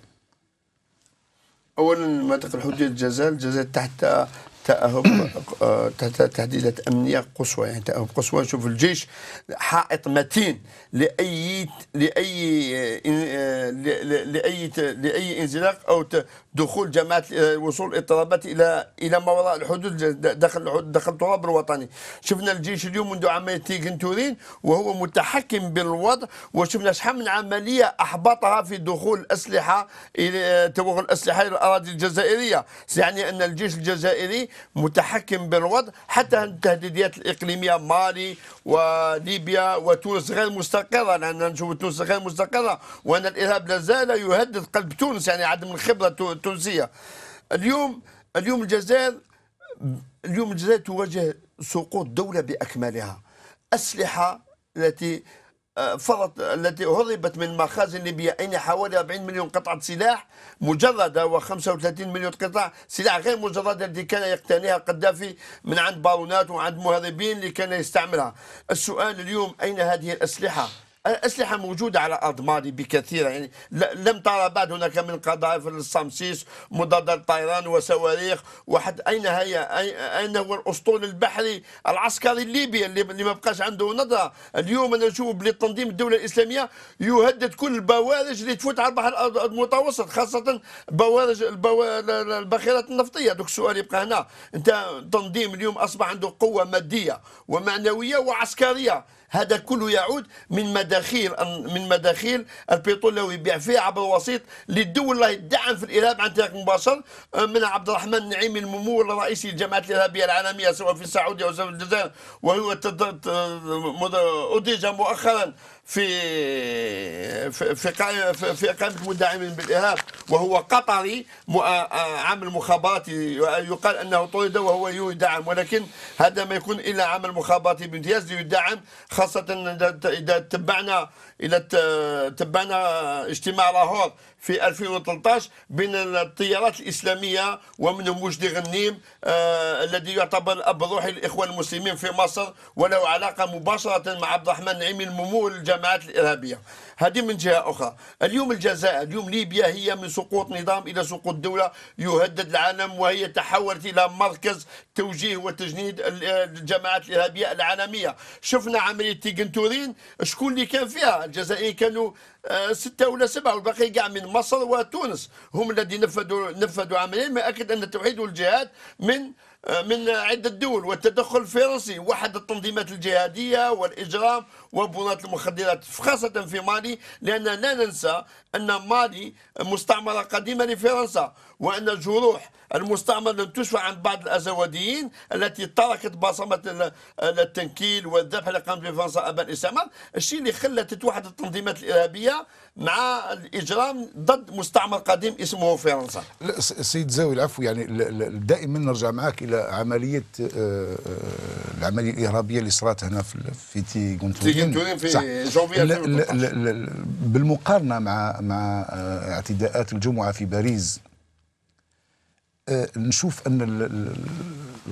C: اولا مناطق الحجه الجزائر الجزائر تحت تأهب تهديدات أمنية قصوى يعني تأهب قصوى نشوف الجيش حائط متين لأي لأي لأي لأي انزلاق أو دخول جماعات وصول اضطرابات إلى إلى ما وراء الحدود داخل داخل التراب الوطني شفنا الجيش اليوم منذ عملية تيغنتورين وهو متحكم بالوضع وشفنا شحال من عملية أحبطها في دخول الأسلحة إلى توغل الأسلحة إلى الأراضي الجزائرية يعني أن الجيش الجزائري متحكم بالوضع حتى التهديدات الإقليمية مالي وليبيا وتونس غير مستقرة لأن نشوف تونس غير مستقرة وأن الإرهاب لا زال يهدد قلب تونس يعني عدم الخبرة التونسية اليوم اليوم الجزائر اليوم الجزائر تواجه سقوط دولة بأكملها أسلحة التي فرط التي هربت من مخازن ليبيا أين حوالي 40 مليون قطعة سلاح مجردة و35 مليون قطعة سلاح غير مجردة التي كان يقتنيها القذافي من عند بارونات وعند مهربين اللي كان يستعملها السؤال اليوم أين هذه الأسلحة الاسلحه موجوده على ارض مالي بكثيره يعني لم ترى بعد هناك من قذائف للصمسيس مضادات طيران وصواريخ وحد اين هي اين هو الاسطول البحري العسكري الليبي اللي ما بقاش عنده نظره اليوم انا نشوف بلي تنظيم الدوله الاسلاميه يهدد كل البوارج اللي تفوت على البحر المتوسط خاصه بوارج الباخرات النفطيه دوك السؤال يبقى هنا انت تنظيم اليوم اصبح عنده قوه ماديه ومعنويه وعسكريه هذا كله يعود من مداخيل من مداخيل البترول يبيع فيه عبر وسيط للدول اللي يدعم في الارهاب عن طريق مباشر آه، من عبد الرحمن النعيمي الممول الرئيسي للجماعات الارهابيه العالميه سواء في السعوديه او في الجزائر وهو أديج مؤخرا في في في قائمه مدعمين بالارهاب وهو قطري عمل مخابراتي يقال انه طرد وهو يدعم ولكن هذا ما يكون الا عمل مخابراتي بامتياز ليدعم خاصه اذا تبعنا الى تبعنا اجتماع لاهور في 2013 بين التيارات الاسلاميه ومنهم وجدي غنيم آه الذي يعتبر الاب الروحي للاخوان المسلمين في مصر وله علاقه مباشره مع عبد الرحمن نعيمي الممول الجماعات الارهابيه هذه من جهة أخرى اليوم الجزائر اليوم ليبيا هي من سقوط نظام إلى سقوط دولة يهدد العالم وهي تحولت إلى مركز توجيه وتجنيد الجماعات الإرهابية العالمية شفنا عملية تيغنتورين شكون اللي كان فيها الجزائريين كانوا آه، ستة ولا سبعة والباقي كاع من مصر وتونس هم الذين نفذوا نفذوا عمليه ما أكد أن توحيد الجهات من آه، من عدة دول والتدخل الفرنسي وحد التنظيمات الجهادية والإجرام وبنات المخدرات خاصة في مالي لأننا لا ننسى أن مالي مستعمرة قديمة لفرنسا وأن الجروح المستعمرة لم تشفى عن بعض الأزواديين التي تركت بصمة التنكيل والذبح اللي قامت به فرنسا ابا الاستعمار الشيء اللي خلى واحد التنظيمات الإرهابية مع الإجرام ضد مستعمر قديم اسمه فرنسا
A: سيد زاوي العفو يعني دائما نرجع معك إلى عملية آه، آه، العملية الإرهابية اللي صرات هنا في تي غونتورين في جونفي بالمقارنة مع مع آه، اعتداءات الجمعة في باريس آه، نشوف ان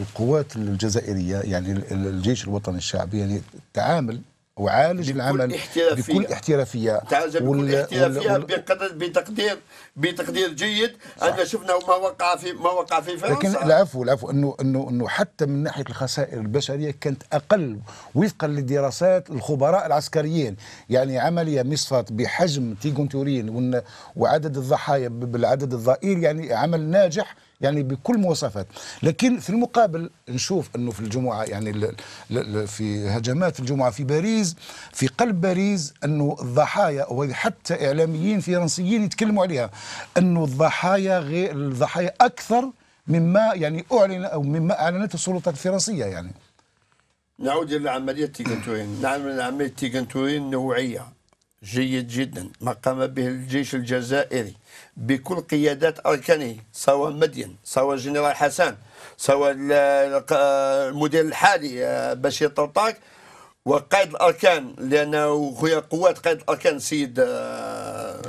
A: القوات الجزائريه يعني الجيش الوطني الشعبي يعني تعامل وعالج العمل
C: احترافية. بكل
A: احترافيه تعالج بكل وال... احترافيه وال...
C: بقدر بتقدير بتقدير جيد انا شفنا ما وقع في ما وقع في فرنسا لكن
A: العفو العفو انه انه انه حتى من ناحيه الخسائر البشريه كانت اقل وفقا لدراسات الخبراء العسكريين يعني عمليه مصفات بحجم تورين وعدد الضحايا بالعدد الضئيل يعني عمل ناجح يعني بكل مواصفات لكن في المقابل نشوف انه في الجمعه يعني في هجمات الجمعه في باريس في قلب باريس انه الضحايا وحتى اعلاميين فرنسيين يتكلموا عليها انه الضحايا غير الضحايا اكثر مما يعني اعلن او مما اعلنته السلطات الفرنسيه يعني
C: نعود الى عمليه تيغنتوين نعم عمليه تيغنتوين نوعيه جيد جدا ما قام به الجيش الجزائري بكل قيادات أركانه سواء مدين سواء الجنرال حسن سواء المدير الحالي آه، بشير طرطاك وقائد الاركان لانه خويا قوات قائد الاركان سيد آه،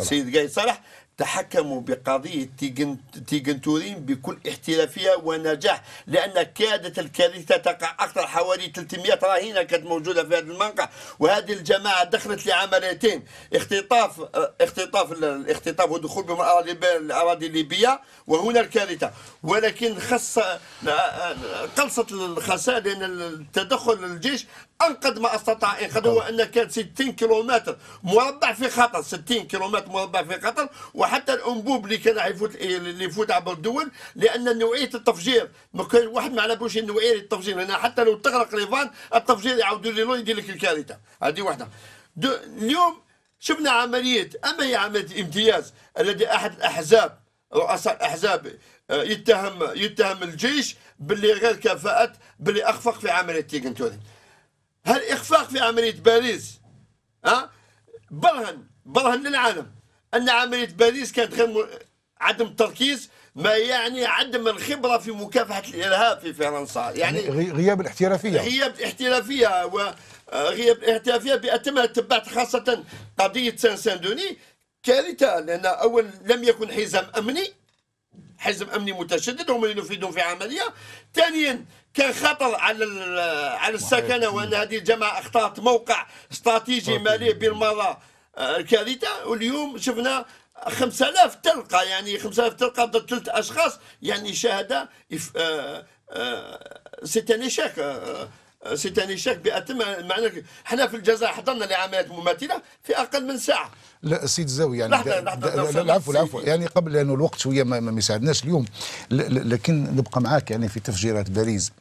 C: سيد قايد صالح تحكموا بقضية تيغنتورين بكل احترافية ونجاح لأن كادت الكارثة تقع أكثر حوالي 300 راهينة كانت موجودة في هذا المنقع وهذه الجماعة دخلت لعمليتين اختطاف اختطاف الاختطاف ودخول بهم الأراضي الليبية وهنا الكارثة ولكن خص قلصت آه، آه، الخسائر لأن التدخل الجيش انقذ ما استطاع انقذ هو نعم. ان كان 60 كيلومتر مربع في خطر 60 كيلومتر مربع في خطر وحتى الانبوب اللي كان يفوت اللي يفوت عبر الدول لان نوعيه التفجير ما كان واحد ما على بالوش نوعيه التفجير لان حتى لو تغرق ليفان التفجير يعاود لي لون يدير لك الكارثه هذه واحده اليوم شفنا عمليه اما هي عمليه امتياز الذي احد الاحزاب رؤساء الاحزاب آه، يتهم يتهم الجيش باللي غير كفاءه باللي اخفق في عمليه تيغنتوري هالإخفاق في عملية باريس أه؟ برهن برهن للعالم أن عملية باريس كانت غير م... عدم التركيز ما يعني عدم الخبرة في مكافحة الإرهاب في فرنسا يعني, غياب الاحترافية غياب الاحترافية وغياب الاحترافية بأتمها تبعت خاصة قضية سان سان دوني كارثة لأن أول لم يكن حزام أمني حزب أمني متشدد هم اللي يفيدون في عملية ثانيا كان خطر على على السكنه وان هذه الجماعه اختارت موقع استراتيجي مالي بالمره آه، كارثه واليوم شفنا 5000 تلقى يعني 5000 تلقى ضد ثلاث اشخاص يعني شهاده سيت ان آه، آه، سيت ان ايشاك باتم معنى احنا في الجزائر حضرنا لعمليات مماثله في اقل من ساعه لا سيد زاوي يعني لحظة لحظة العفو العفو
A: يعني قبل لانه الوقت شويه ما يساعدناش اليوم لكن نبقى معاك يعني في تفجيرات باريس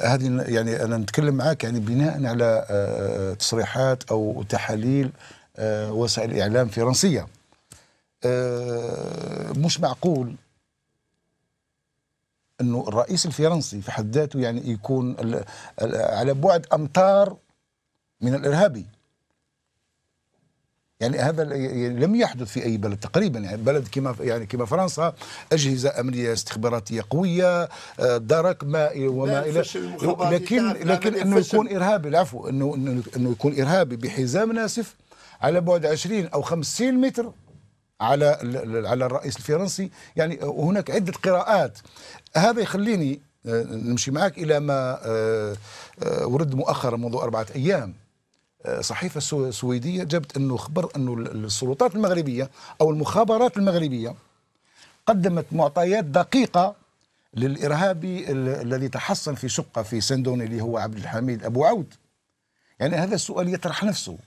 A: هذه يعني انا نتكلم معاك يعني بناء على آه، آه، تصريحات او تحاليل آه، وسائل الاعلام فرنسيه مش معقول انه الرئيس الفرنسي في حد ذاته يعني يكون على بعد امتار من الارهابي يعني هذا يعني لم يحدث في اي بلد تقريبا يعني بلد كما يعني كما فرنسا اجهزه امنيه استخباراتيه قويه آه، درك ما وما الى لكن لكن انه يكون ارهابي العفو انه انه يكون ارهابي بحزام ناسف على بعد 20 او 50 متر على على الرئيس الفرنسي يعني هناك عدة قراءات هذا يخليني آه، نمشي معك إلى ما ورد آه، آه، مؤخرا منذ أربعة أيام صحيفة سويدية جابت أنه خبر أنه السلطات المغربية أو المخابرات المغربية قدمت معطيات دقيقة للإرهابي الذي تحصن في شقة في سندون اللي هو عبد الحميد أبو عود يعني هذا السؤال يطرح نفسه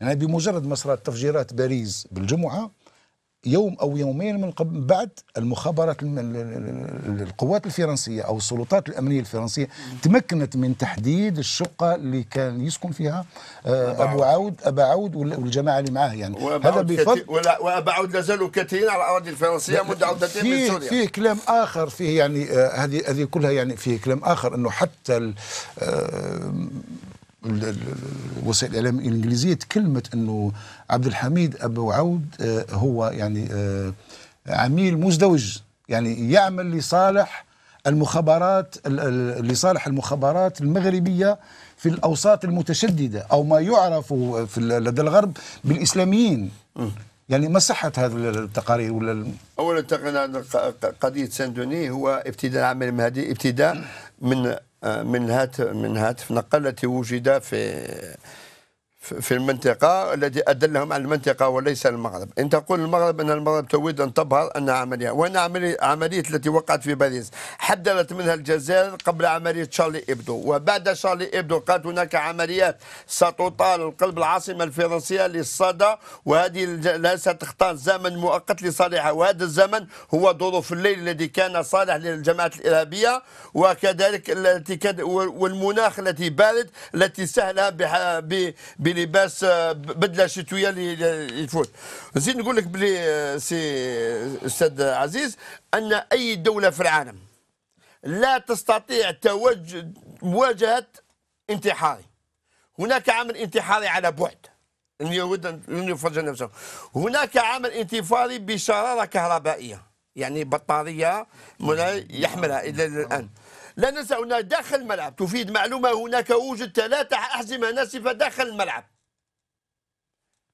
A: يعني بمجرد ما صارت تفجيرات باريس بالجمعة يوم أو يومين من بعد المخابرات القوات الفرنسية أو السلطات الأمنية الفرنسية تمكنت من تحديد الشقة اللي كان يسكن فيها آه، أبو عود أبا عود والجماعة اللي معاه يعني هذا بفضل
C: وأبا عود لازالوا كثيرين على الأراضي الفرنسية مدة عودتين من سوريا فيه
A: كلام آخر فيه يعني آه، هذه هذه كلها يعني فيه كلام آخر أنه حتى وسائل الاعلام الانجليزيه تكلمت انه عبد الحميد ابو عود آه، هو يعني آه، عميل مزدوج يعني يعمل لصالح المخابرات لصالح المخابرات المغربيه في الاوساط المتشدده او ما يعرف في لدى الغرب بالاسلاميين يعني ما صحة هذه التقارير ولا
C: أولا قضية سان دوني هو ابتداء عمل المهدي ابتداء من من هاتف من هاتف نقل التي وجد في في المنطقة الذي أدلهم على المنطقة وليس المغرب إن تقول المغرب أن المغرب تريد أن تبهر أن عملية وأن عملية التي وقعت في باريس حذرت منها الجزائر قبل عملية شارلي إبدو وبعد شارلي إبدو قالت هناك عمليات ستطال قلب العاصمة الفرنسية للصدى وهذه لا ستختار زمن مؤقت لصالحها وهذا الزمن هو ظروف الليل الذي كان صالح للجماعات الإرهابية وكذلك التي والمناخ التي بارد التي سهلها ب لباس بدله شتويه اللي يفوت نزيد نقول لك بلي سي استاذ عزيز ان اي دوله في العالم لا تستطيع توجد مواجهه انتحاري هناك عمل انتحاري على بعد اليهود يفرج نفسه هناك عمل انتحاري بشراره كهربائيه يعني بطاريه يحملها الى الان لا ننسى هنا داخل الملعب تفيد معلومة هناك وجد ثلاثة أحزمة ناسفة داخل الملعب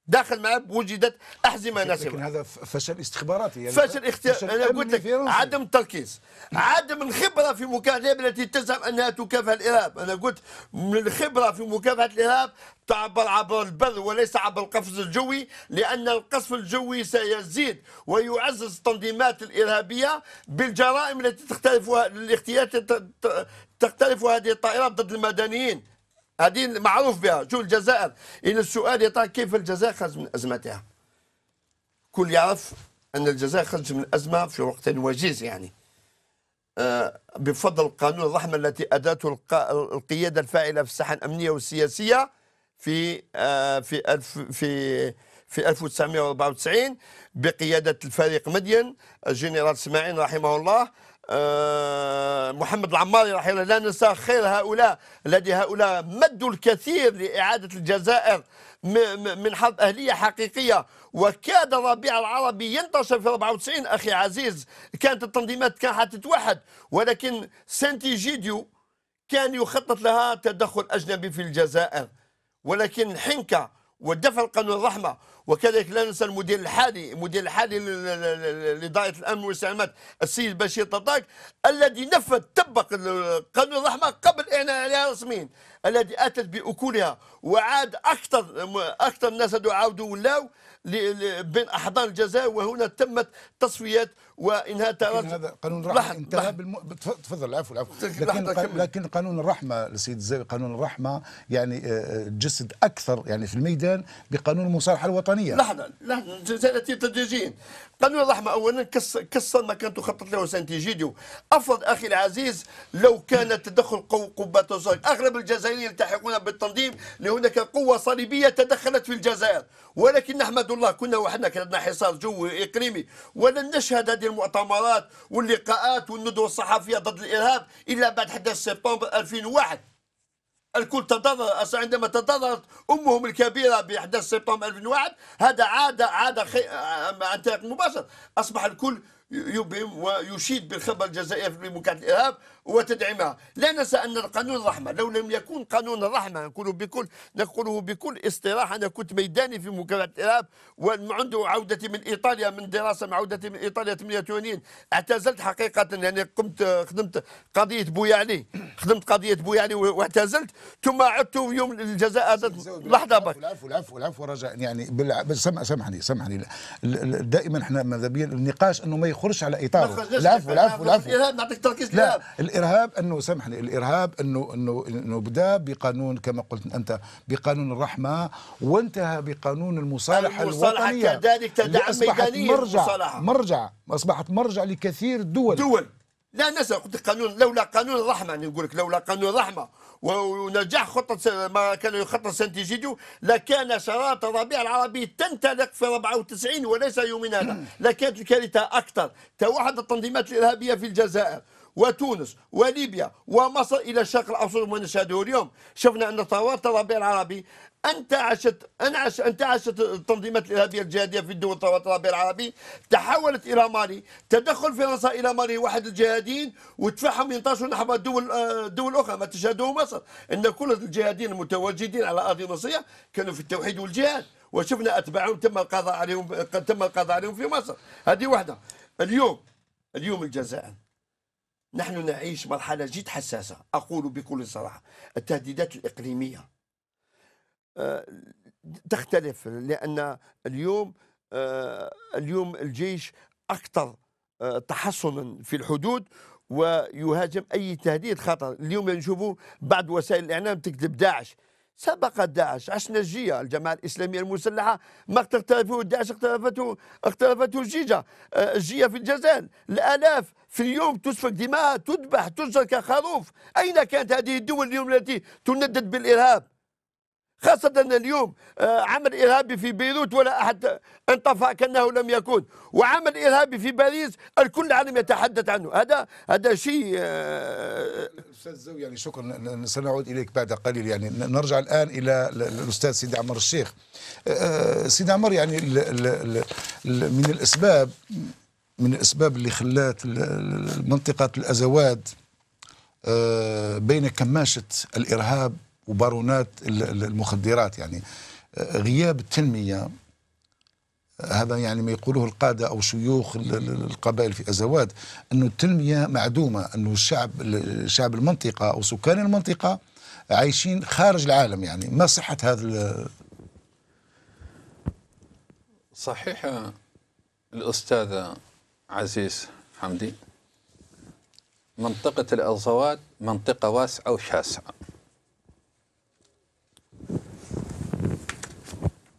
C: داخل معاه بوجدت احزمه ناسبه لكن هذا
A: فشل استخباراتي
C: يعني فشل اختيار انا قلت لك عدم التركيز عدم الخبره في مكافحه التي تزعم انها تكافح الارهاب انا قلت من الخبره في مكافحه الارهاب تعبر عبر البر وليس عبر القفز الجوي لان القصف الجوي سيزيد ويعزز التنظيمات الارهابيه بالجرائم التي تختلفها الاختيارات تختلف هذه الطائرات ضد المدنيين هذه معروف بها شو الجزائر إن السؤال يطرح كيف الجزائر خرج من أزمتها كل يعرف أن الجزائر خرج من أزمة في وقت وجيز يعني آه، بفضل قانون الرحمة التي أداته القيادة الفاعلة في الساحة الأمنية والسياسية في آه، في ألف في في 1994 بقيادة الفريق مدين الجنرال اسماعيل رحمه الله آه، محمد العماري رحمه الله لا ننسى خير هؤلاء الذي هؤلاء مدوا الكثير لإعادة الجزائر من حرب أهلية حقيقية وكاد الربيع العربي ينتشر في 94 أخي عزيز كانت التنظيمات كانت حتتوحد ولكن سانتي جيديو كان يخطط لها تدخل أجنبي في الجزائر ولكن حنكة ودفع القانون الرحمه وكذلك لا ننسى المدير الحالي المدير الحالي لدائره الامن والسلامات السيد بشير ططاك الذي نفذ طبق قانون الرحمه قبل اعلان عليها رسميا الذي اتت باكلها وعاد اكثر اكثر الناس عاودوا ولاو بين احضان الجزائر وهنا تمت تصفيات وانهاء التوازن هذا قانون الرحمه بالم... تفضل العفو العفو لكن, ق... لكن
A: قانون الرحمه السيد الزاوي قانون الرحمه يعني آه، جسد اكثر يعني في الميدان بقانون المصالحه الوطنيه لحظه
C: لحظه جزالتي تدريجيا قانون الرحمة أولا ما كانت تخطط له سانتيجيديو أفرض أخي العزيز لو كان تدخل قوة قبة الصليب أغلب الجزائريين يلتحقون بالتنظيم لهناك قوة صليبية تدخلت في الجزائر ولكن نحمد الله كنا وحدنا كان عندنا حصار جوي إقليمي ولن نشهد هذه المؤتمرات واللقاءات والندوة الصحفية ضد الإرهاب إلا بعد 11 سبتمبر 2001 الكل تنتظر عندما تضررت امهم الكبيره باحداث سبتمبر 2001 هذا عاد عاد خي... عن طريق مباشر اصبح الكل يبهم ويشيد بالخبر الجزائري في مكافحه الارهاب وتدعمها لا ننسى أن القانون الرحمة لو لم يكن قانون الرحمة نقول بكل نقوله بكل استراحة أنا كنت ميداني في مكافحة الإرهاب وعنده عودتي من إيطاليا من دراسة مع عودتي من إيطاليا 88 اعتزلت حقيقة يعني قمت خدمت قضية بويا علي خدمت قضية بويا علي واعتزلت ثم عدت يوم الجزاء لحظة بك العفو العفو
A: العفو رجاء يعني سامحني سامحني دائما احنا ماذا بيا النقاش انه ما يخرجش على اطاره العفو العفو العفو نعطيك تركيز لا الارهاب انه سامحني الارهاب انه انه انه بدا بقانون كما قلت انت بقانون الرحمه وانتهى بقانون المصالحه المصالحه الوطنيه كذلك تدعم ميدانيه مرجع المصالحه مرجع
C: اصبحت مرجع لكثير دول دول لا ننسى قانون لولا قانون الرحمه نقول لك لولا قانون الرحمه ونجاح خطة ما كان يخطط سانتيجيدو لكان شرارة الربيع العربي تنطلق في 94 وليس يومنا هذا لكانت الكارثة أكثر توحد التنظيمات الإرهابية في الجزائر وتونس وليبيا ومصر الى الشرق الاوسط نشهده اليوم شفنا ان ثورات الربيع العربي انتعشت انعش انتعشت التنظيمات الارهابيه الجهاديه في الدول ثورات الربيع العربي تحولت الى مالي تدخل فرنسا الى مالي واحد الجهاديين ودفعهم ينطشوا نحو دول دول اخرى آه، ما تشهده مصر ان كل الجهاديين المتواجدين على ارض مصريه كانوا في التوحيد والجهاد وشفنا اتباعهم تم القضاء عليهم تم القضاء عليهم في مصر هذه واحده اليوم اليوم الجزائر نحن نعيش مرحلة جد حساسة أقول بكل صراحة التهديدات الإقليمية آه، تختلف لأن اليوم آه، اليوم الجيش أكثر آه، تحصنا في الحدود ويهاجم أي تهديد خطر اليوم نشوفوا بعض وسائل الإعلام تكذب داعش سبق داعش عشنا الجية الجماعة الإسلامية المسلحة ما اختلفوا داعش اختلفته اختلفته الجيجة الجية في الجزائر الآلاف في اليوم تسفك دماء تذبح تسرق كخروف أين كانت هذه الدول اليوم التي تندد بالإرهاب خاصة اليوم آه، عمل إرهابي في بيروت ولا أحد انطفى كأنه لم يكن وعمل إرهابي في باريس الكل العالم يتحدث عنه هذا هذا شيء آه، أستاذ
A: زو يعني شكرا سنعود إليك بعد قليل يعني نرجع الآن إلى الأستاذ سيدي عمر الشيخ آه، سيدي عمر يعني من الأسباب من الأسباب اللي خلات منطقة الأزواد آه، بين كماشة الإرهاب وبارونات المخدرات يعني آه، غياب التنمية هذا يعني ما يقوله القادة أو شيوخ القبائل في أزواد أنه التنمية معدومة أنه الشعب شعب المنطقة أو سكان المنطقة عايشين خارج العالم يعني ما صحة هذا
D: صحيح الأستاذة عزيز حمدي منطقة الأصوات منطقة واسعة وشاسعة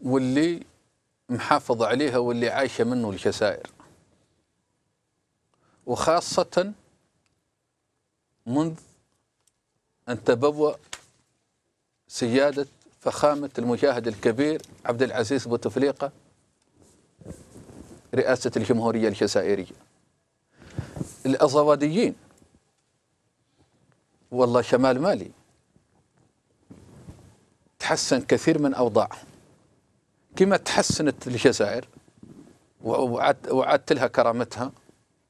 D: واللي محافظ عليها واللي عايشة منه الجزائر وخاصة منذ أن تبوأ سيادة فخامة المجاهد الكبير عبد العزيز بوتفليقة رئاسة الجمهورية الجزائرية الأزواديين والله شمال مالي تحسن كثير من أوضاعهم كما تحسنت الجزائر وعدت لها كرامتها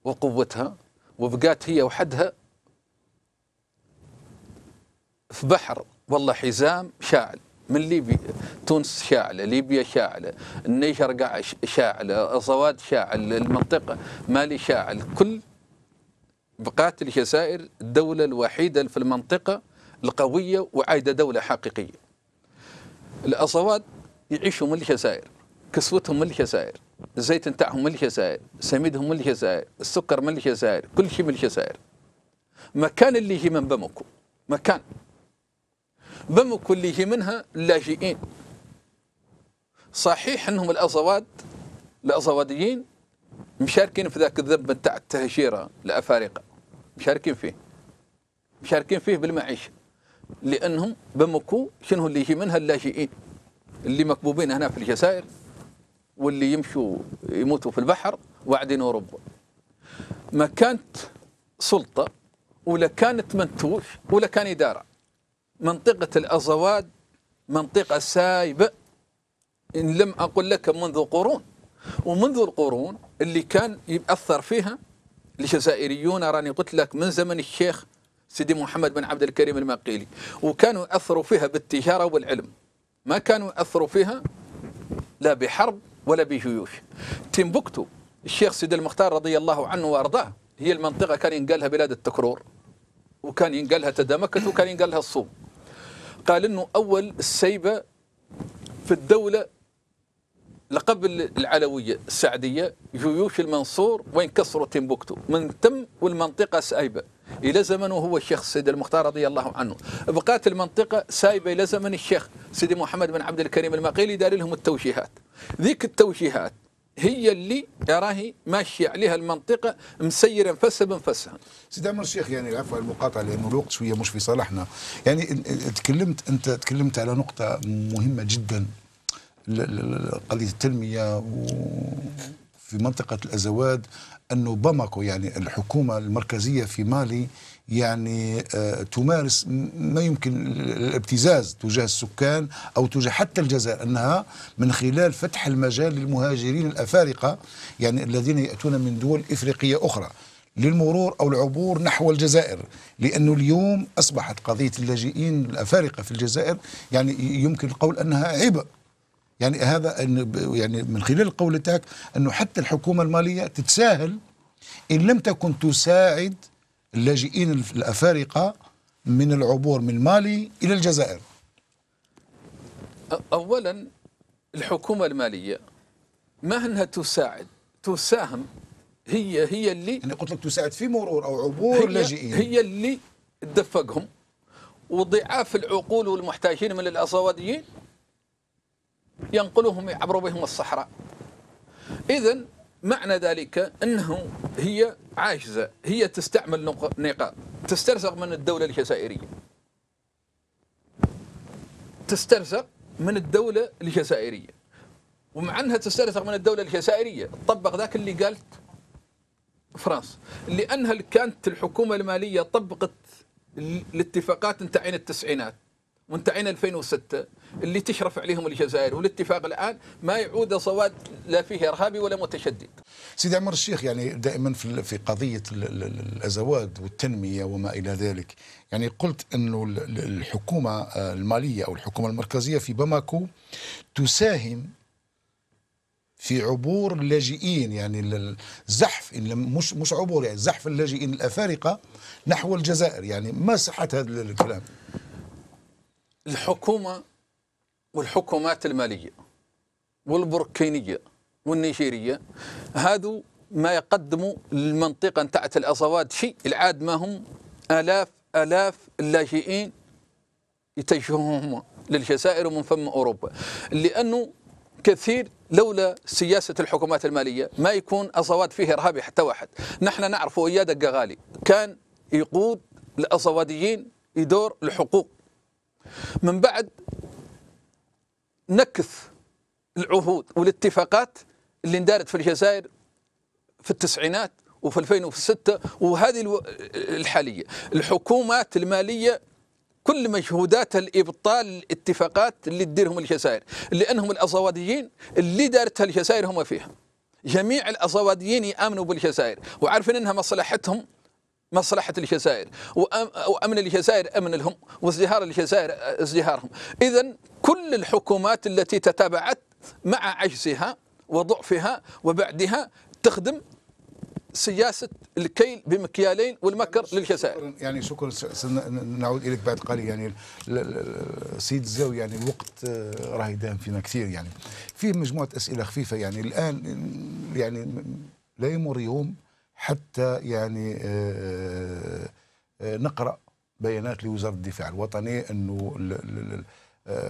D: وقوتها وبقات هي وحدها في بحر والله حزام شاعل من ليبيا تونس شاعلة ليبيا شاعلة النيجر قاع شاعلة الصواد شاعل المنطقة مالي شاعل كل بقات الجزائر الدولة الوحيدة في المنطقة القوية وعايدة دولة حقيقية الأصوات يعيشوا من الجزائر كسوتهم من الجزائر الزيت نتاعهم من الجزائر سميدهم من الجزائر السكر من الجزائر كل شيء من الجزائر مكان اللي يجي من بمكو مكان بم كله منها اللاجئين صحيح أنهم الأزواد الأزواديين مشاركين في ذاك الذب تاع التهجيره الأفارقة مشاركين فيه مشاركين فيه بالمعيشة لأنهم بمكو شنو اللي يجي منها اللاجئين اللي مكبوبين هنا في الجزائر واللي يمشوا يموتوا في البحر وعدين أوروبا ما كانت سلطة ولا كانت منتوش ولا كان إدارة منطقة الأزواد منطقة سايبة إن لم أقل لك منذ قرون ومنذ القرون اللي كان يأثر فيها الجزائريون راني قلت لك من زمن الشيخ سيدي محمد بن عبد الكريم المقيلي وكانوا يأثروا فيها بالتجارة والعلم ما كانوا يأثروا فيها لا بحرب ولا بجيوش تيمبوكتو الشيخ سيدي المختار رضي الله عنه وأرضاه هي المنطقة كان ينقلها بلاد التكرور وكان ينقلها تدامكت وكان ينقلها الصوم قال انه اول السيبه في الدوله لقبل العلويه السعديه جيوش المنصور وين كسروا تيمبوكتو من تم والمنطقه سايبه الى زمن وهو الشيخ سيد المختار رضي الله عنه بقات المنطقه سايبه الى زمن الشيخ سيدي محمد بن عبد الكريم المقيلي دار لهم التوجيهات ذيك التوجيهات هي اللي راهي ماشيه عليها المنطقه مسيره نفسها بنفسها.
A: سيدي عمر الشيخ يعني عفوا المقاطعه لانه الوقت شويه مش في صالحنا، يعني تكلمت انت تكلمت على نقطه مهمه جدا قضيه التنميه وفي منطقه الازواد انه باماكو يعني الحكومه المركزيه في مالي يعني آه، تمارس ما يمكن الابتزاز تجاه السكان أو تجاه حتى الجزائر أنها من خلال فتح المجال للمهاجرين الأفارقة يعني الذين يأتون من دول إفريقية أخرى للمرور أو العبور نحو الجزائر لأنه اليوم أصبحت قضية اللاجئين الأفارقة في الجزائر يعني يمكن القول أنها عبء يعني هذا يعني من خلال قولتك أنه حتى الحكومة المالية تتساهل إن لم تكن تساعد اللاجئين الأفارقة من العبور من مالي إلى الجزائر
D: أولا الحكومة المالية ما أنها تساعد تساهم هي هي اللي أنا يعني قلت
A: لك تساعد في مرور أو عبور هي لاجئين
D: هي اللي تدفقهم وضعاف العقول والمحتاجين من الأصواديين ينقلوهم يعبروا بهم الصحراء إذا معنى ذلك أنه هي عاجزة هي تستعمل نقاط تسترزق من الدولة الجزائرية تسترزق من الدولة الجزائرية ومع أنها تسترزق من الدولة الجزائرية طبق ذاك اللي قالت فرنسا لأنها كانت الحكومة المالية طبقت الاتفاقات نتاع التسعينات وانتهينا 2006 اللي تشرف عليهم الجزائر والاتفاق الان ما يعود صواد لا فيه ارهابي ولا متشدد.
A: سيدي عمر الشيخ يعني دائما في في قضيه الازواج والتنميه وما الى ذلك، يعني قلت انه الحكومه آه، الماليه او الحكومه المركزيه في باماكو تساهم في عبور اللاجئين يعني الزحف مش مش عبور يعني زحف اللاجئين الافارقه نحو الجزائر يعني ما صحه هذا الكلام؟ الحكومة والحكومات المالية
D: والبركينية والنيجيرية هذو ما يقدموا للمنطقة نتاعت الأصوات شيء العاد ما هم آلاف آلاف اللاجئين يتجههم للجزائر ومن ثم أوروبا لأنه كثير لولا سياسة الحكومات المالية ما يكون أصوات فيه إرهابي حتى واحد نحن نعرف إياد الجغالي كان يقود الأصواديين يدور الحقوق من بعد نكث العهود والاتفاقات اللي اندارت في الجزائر في التسعينات وفي 2006 وهذه الحالية الحكومات المالية كل مجهوداتها لابطال الاتفاقات اللي تديرهم الجزائر لانهم الازواديين اللي دارتها الجزائر هم فيها جميع الازواديين يامنوا بالجزائر وعارفين انها مصلحتهم مصلحة الجزائر وأمن الجزائر أمن لهم وازدهار الجزائر ازدهارهم إذا كل الحكومات التي تتابعت مع عجزها وضعفها وبعدها تخدم
A: سياسة الكيل بمكيالين والمكر يعني للجزائر يعني شكرا سنعود إليك بعد قليل يعني سيد زاوي يعني الوقت آه، راه يداهم فينا كثير يعني فيه مجموعة أسئلة خفيفة يعني الآن يعني لا يمر يوم حتى يعني آه، آه، آه، نقرا بيانات لوزاره الدفاع الوطني انه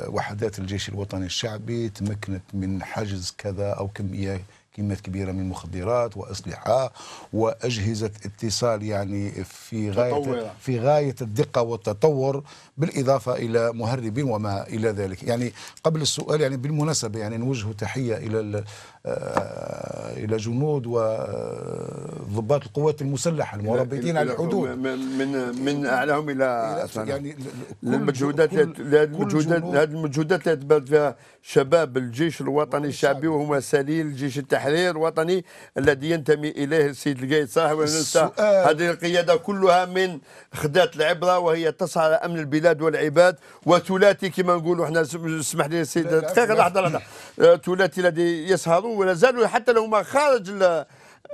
A: وحدات الجيش الوطني الشعبي تمكنت من حجز كذا او كميه كميات كبيره من المخدرات واسلحه واجهزه اتصال يعني في غايه في غايه الدقه والتطور بالاضافه الى مهربين وما الى ذلك يعني قبل السؤال يعني بالمناسبه يعني نوجه تحيه الى آه، الى جنود وضباط القوات المسلحه المربطين على الحدود
C: من من اعلاهم الى يعني المجهودات المجهودات هذه المجهودات اللي تبذل فيها شباب الجيش الوطني الشعبي وهما سليل جيش التحرير الوطني الذي ينتمي اليه السيد القايد صاحب هذه القياده كلها من خدات العبره وهي تسعى على امن البلاد والعباد وثلاثي كما نقولوا احنا اسمح لي السيد دقيقه لحظه لحظه آه، ثلاثي الذي يسهر ولا زالوا حتى لو هما خارج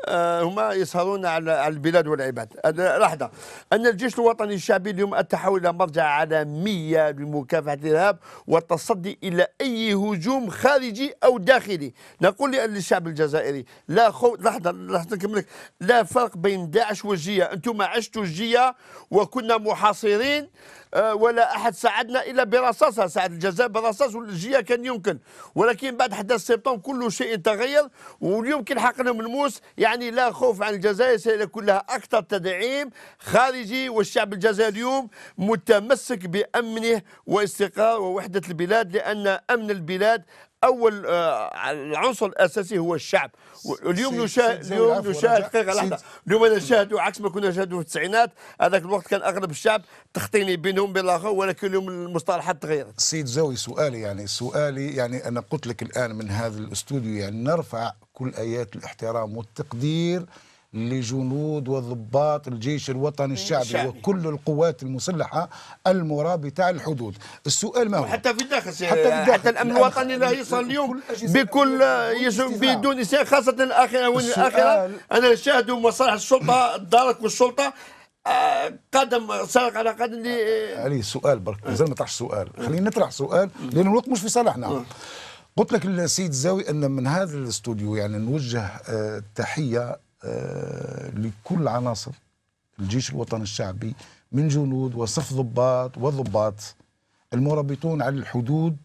C: آه، هما يسهرون على البلاد والعباد لحظة أن الجيش الوطني الشعبي اليوم التحول إلى مرجع عالمية لمكافحة الإرهاب والتصدي إلى أي هجوم خارجي أو داخلي نقول للشعب الجزائري لا خو... لحظة لحظة نكملك لا فرق بين داعش والجية أنتم عشتوا الجية وكنا محاصرين آه، ولا احد ساعدنا الا برصاصها ساعد الجزائر برصاص والجهه كان يمكن ولكن بعد 11 سبتمبر كل شيء تغير واليوم كي لحقناهم الموس يعني لا خوف عن الجزائر سيكون كلها اكثر تدعيم خارجي والشعب الجزائري اليوم متمسك بامنه واستقرار ووحده البلاد لان امن البلاد اول آه، العنصر الاساسي هو الشعب واليوم نشاهد اليوم نشاهد دقيقه لحظه اليوم انا عكس ما كنا نشاهدوا في التسعينات هذاك الوقت كان اغلب الشعب تخطيني بينهم بين الاخر ولكن اليوم المصطلحات تغيرت
A: سيد زوي سؤالي يعني سؤالي يعني انا قلت لك الان من هذا الاستوديو يعني نرفع كل ايات الاحترام والتقدير لجنود وضباط الجيش الوطني الشعبي, الشعبي وكل القوات المسلحه
C: المرابطه على الحدود السؤال ما هو حتى في الداخل حتى, في الداخل. حتى الامن الوطني لا يصل اليوم بكل بدون خاصه الاخره وين انا شاهد مصالح السلطه الدارك والسلطه آه، قدم سرق على قدم لي
A: علي سؤال برك مازال ما طرحش سؤال خلينا نطرح سؤال لان الوقت مش في صالحنا آه. قلت لك السيد الزاوي ان من هذا الاستوديو يعني نوجه آه، تحيه آه، لكل عناصر الجيش الوطني الشعبي من جنود وصف ضباط وضباط المرابطون على الحدود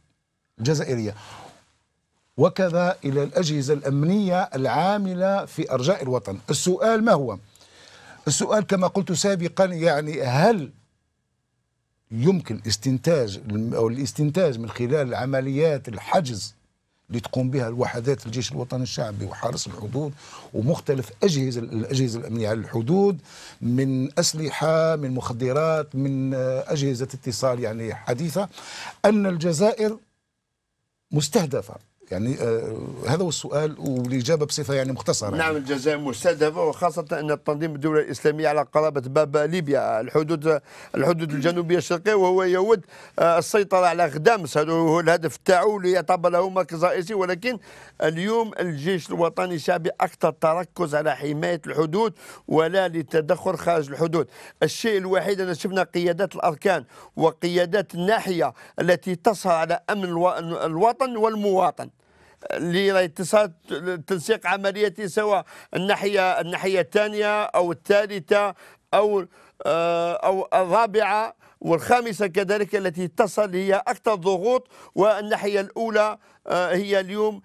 A: الجزائرية وكذا إلى الأجهزة الأمنية العاملة في أرجاء الوطن السؤال ما هو؟ السؤال كما قلت سابقا يعني هل يمكن استنتاج أو الاستنتاج من خلال عمليات الحجز اللي تقوم بها الوحدات الجيش الوطني الشعبي وحارس الحدود ومختلف اجهزه الاجهزه الامنيه على الحدود من اسلحه من مخدرات من آه، اجهزه اتصال يعني حديثه ان الجزائر مستهدفه يعني آه هذا هو السؤال والاجابه بصفه يعني مختصره يعني. نعم
C: الجزائر مستهدفه وخاصه ان التنظيم الدوله الاسلاميه على قرابه باب ليبيا الحدود الحدود الجنوبيه الشرقيه وهو يود آه السيطره على غدامس هذا هو الهدف تاعو ليعتبر له مركز رئيسي ولكن اليوم الجيش الوطني الشعبي اكثر تركز على حمايه الحدود ولا للتدخل خارج الحدود الشيء الوحيد ان شفنا قيادات الاركان وقيادات الناحيه التي تسهر على امن الوطن والمواطن لتصاد تنسيق عمليتي سواء الناحيه الناحيه الثانيه او الثالثه او آه، او الرابعه والخامسة كذلك التي تصل هي أكثر ضغوط والناحية الأولى آه، هي اليوم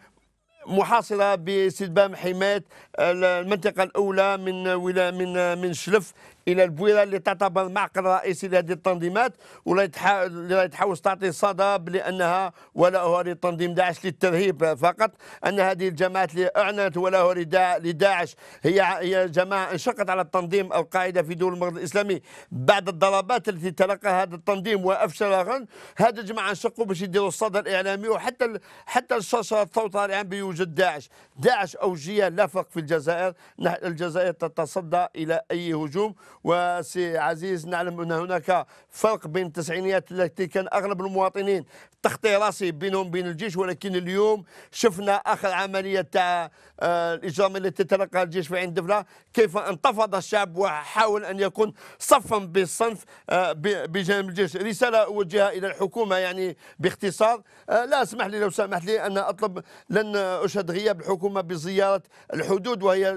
C: محاصرة باستدامة حماية آه، المنطقة الأولى من من من شلف الى البويره اللي تعتبر معقل رئيسي لهذه التنظيمات ولا يتحوس تعطي صدى بانها ولا هو لتنظيم داعش للترهيب فقط ان هذه الجماعات اللي اعلنت ولا هو لداعش هي هي جماعه انشقت على التنظيم القاعده في دول المغرب الاسلامي بعد الضربات التي تلقى هذا التنظيم غن هذا الجماعه انشقوا باش يديروا الصدى الاعلامي وحتى حتى الشاشه الصوت الان بيوجد داعش داعش اوجيه لا فرق في الجزائر الجزائر تتصدى الى اي هجوم وسي عزيز نعلم ان هناك فرق بين التسعينيات التي كان اغلب المواطنين تخطي راسي بينهم بين الجيش ولكن اليوم شفنا اخر عمليه تاع آه، الاجرام التي تلقى الجيش في عين دفله كيف انتفض الشعب وحاول ان يكون صفا بالصنف آه، بجانب الجيش رساله اوجهها الى الحكومه يعني باختصار آه، لا اسمح لي لو سمحت لي ان اطلب لن اشهد غياب الحكومه بزياره الحدود وهي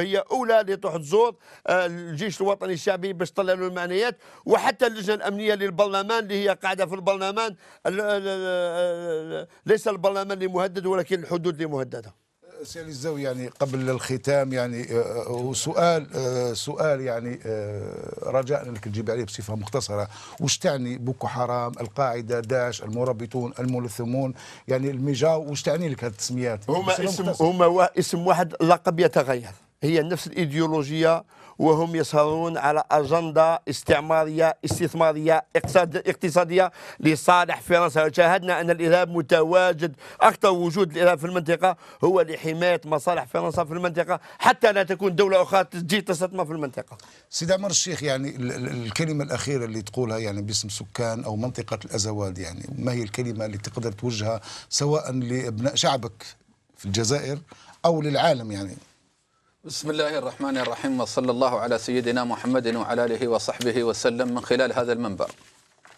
C: هي اولى لتحض الجيش الوطني الوطني الشعبي باش طلع له المعنيات وحتى اللجنه الامنيه للبرلمان اللي هي قاعده في البرلمان ليس البرلمان اللي مهدد ولكن الحدود اللي مهدده
A: سي الزاوي يعني قبل الختام يعني آه، آه، وسؤال آه، سؤال يعني رجاء انك تجيب عليه بصفه مختصره واش تعني بوكو حرام القاعده داعش المربطون الملثمون يعني الميجاو واش
C: تعني لك هذه التسميات هما اسم هما اسم واحد لقب يتغير هي نفس الايديولوجيه وهم يسهرون على أجندة استعمارية استثمارية اقتصاد اقتصادية لصالح فرنسا وشاهدنا أن الإرهاب متواجد أكثر وجود الإرهاب في المنطقة هو لحماية مصالح فرنسا في المنطقة حتى لا تكون دولة أخرى تجي تستثمر في المنطقة
A: سيد عمر الشيخ يعني الكلمة الأخيرة اللي تقولها يعني باسم سكان أو منطقة الأزواد يعني ما هي الكلمة اللي تقدر توجهها سواء لأبناء شعبك في الجزائر أو للعالم يعني
D: بسم الله الرحمن الرحيم وصلى الله على سيدنا محمد وعلى اله وصحبه وسلم من خلال هذا المنبر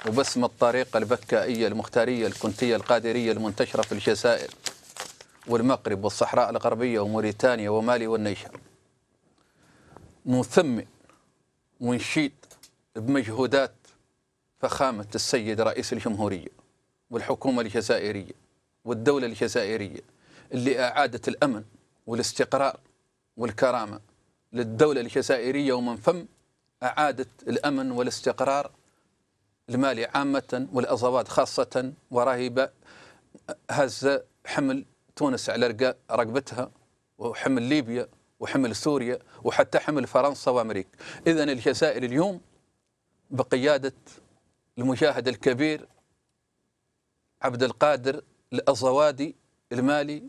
D: وباسم الطريقه البكائيه المختاريه الكنتيه القادريه المنتشره في الجزائر والمغرب والصحراء الغربيه وموريتانيا ومالي والنيجر مثمن ونشيد بمجهودات فخامه السيد رئيس الجمهوريه والحكومه الجزائريه والدوله الجزائريه اللي اعادت الامن والاستقرار والكرامة للدولة الجزائرية ومن ثم أعادت الأمن والاستقرار المالي عامة والأزواد خاصة وراهبة هز حمل تونس على رقبتها وحمل ليبيا وحمل سوريا وحتى حمل فرنسا وامريكا اذا الجزائر اليوم بقياده المجاهد الكبير عبد القادر الازوادي المالي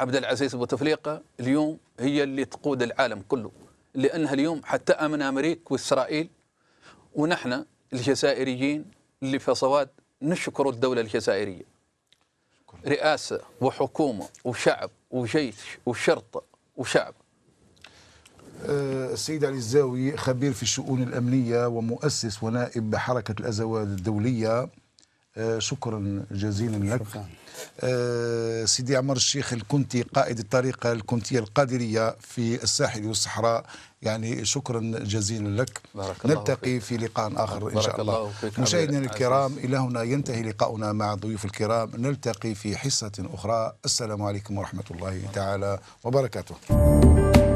D: عبد العزيز بوتفليقه اليوم هي اللي تقود العالم كله لأنها اليوم حتى أمن أمريكا وإسرائيل ونحن الجزائريين اللي في صواد نشكر الدولة الجزائرية رئاسة وحكومة وشعب وجيش وشرطة وشعب
A: أه، السيد علي الزاوي خبير في الشؤون الأمنية ومؤسس ونائب حركة الأزواج الدولية أه، شكرا جزيلا لك شكرا. آه، سيدي عمر الشيخ الكنتي قائد الطريقة الكنتية القادرية في الساحل والصحراء يعني شكرا جزيلا لك بارك الله نلتقي في لقاء آخر بارك إن شاء الله, الله فيك مشاهدينا الكرام عزيز. إلى هنا ينتهي لقاؤنا مع الضيوف الكرام نلتقي في حصة أخرى السلام عليكم ورحمة الله تعالى وبركاته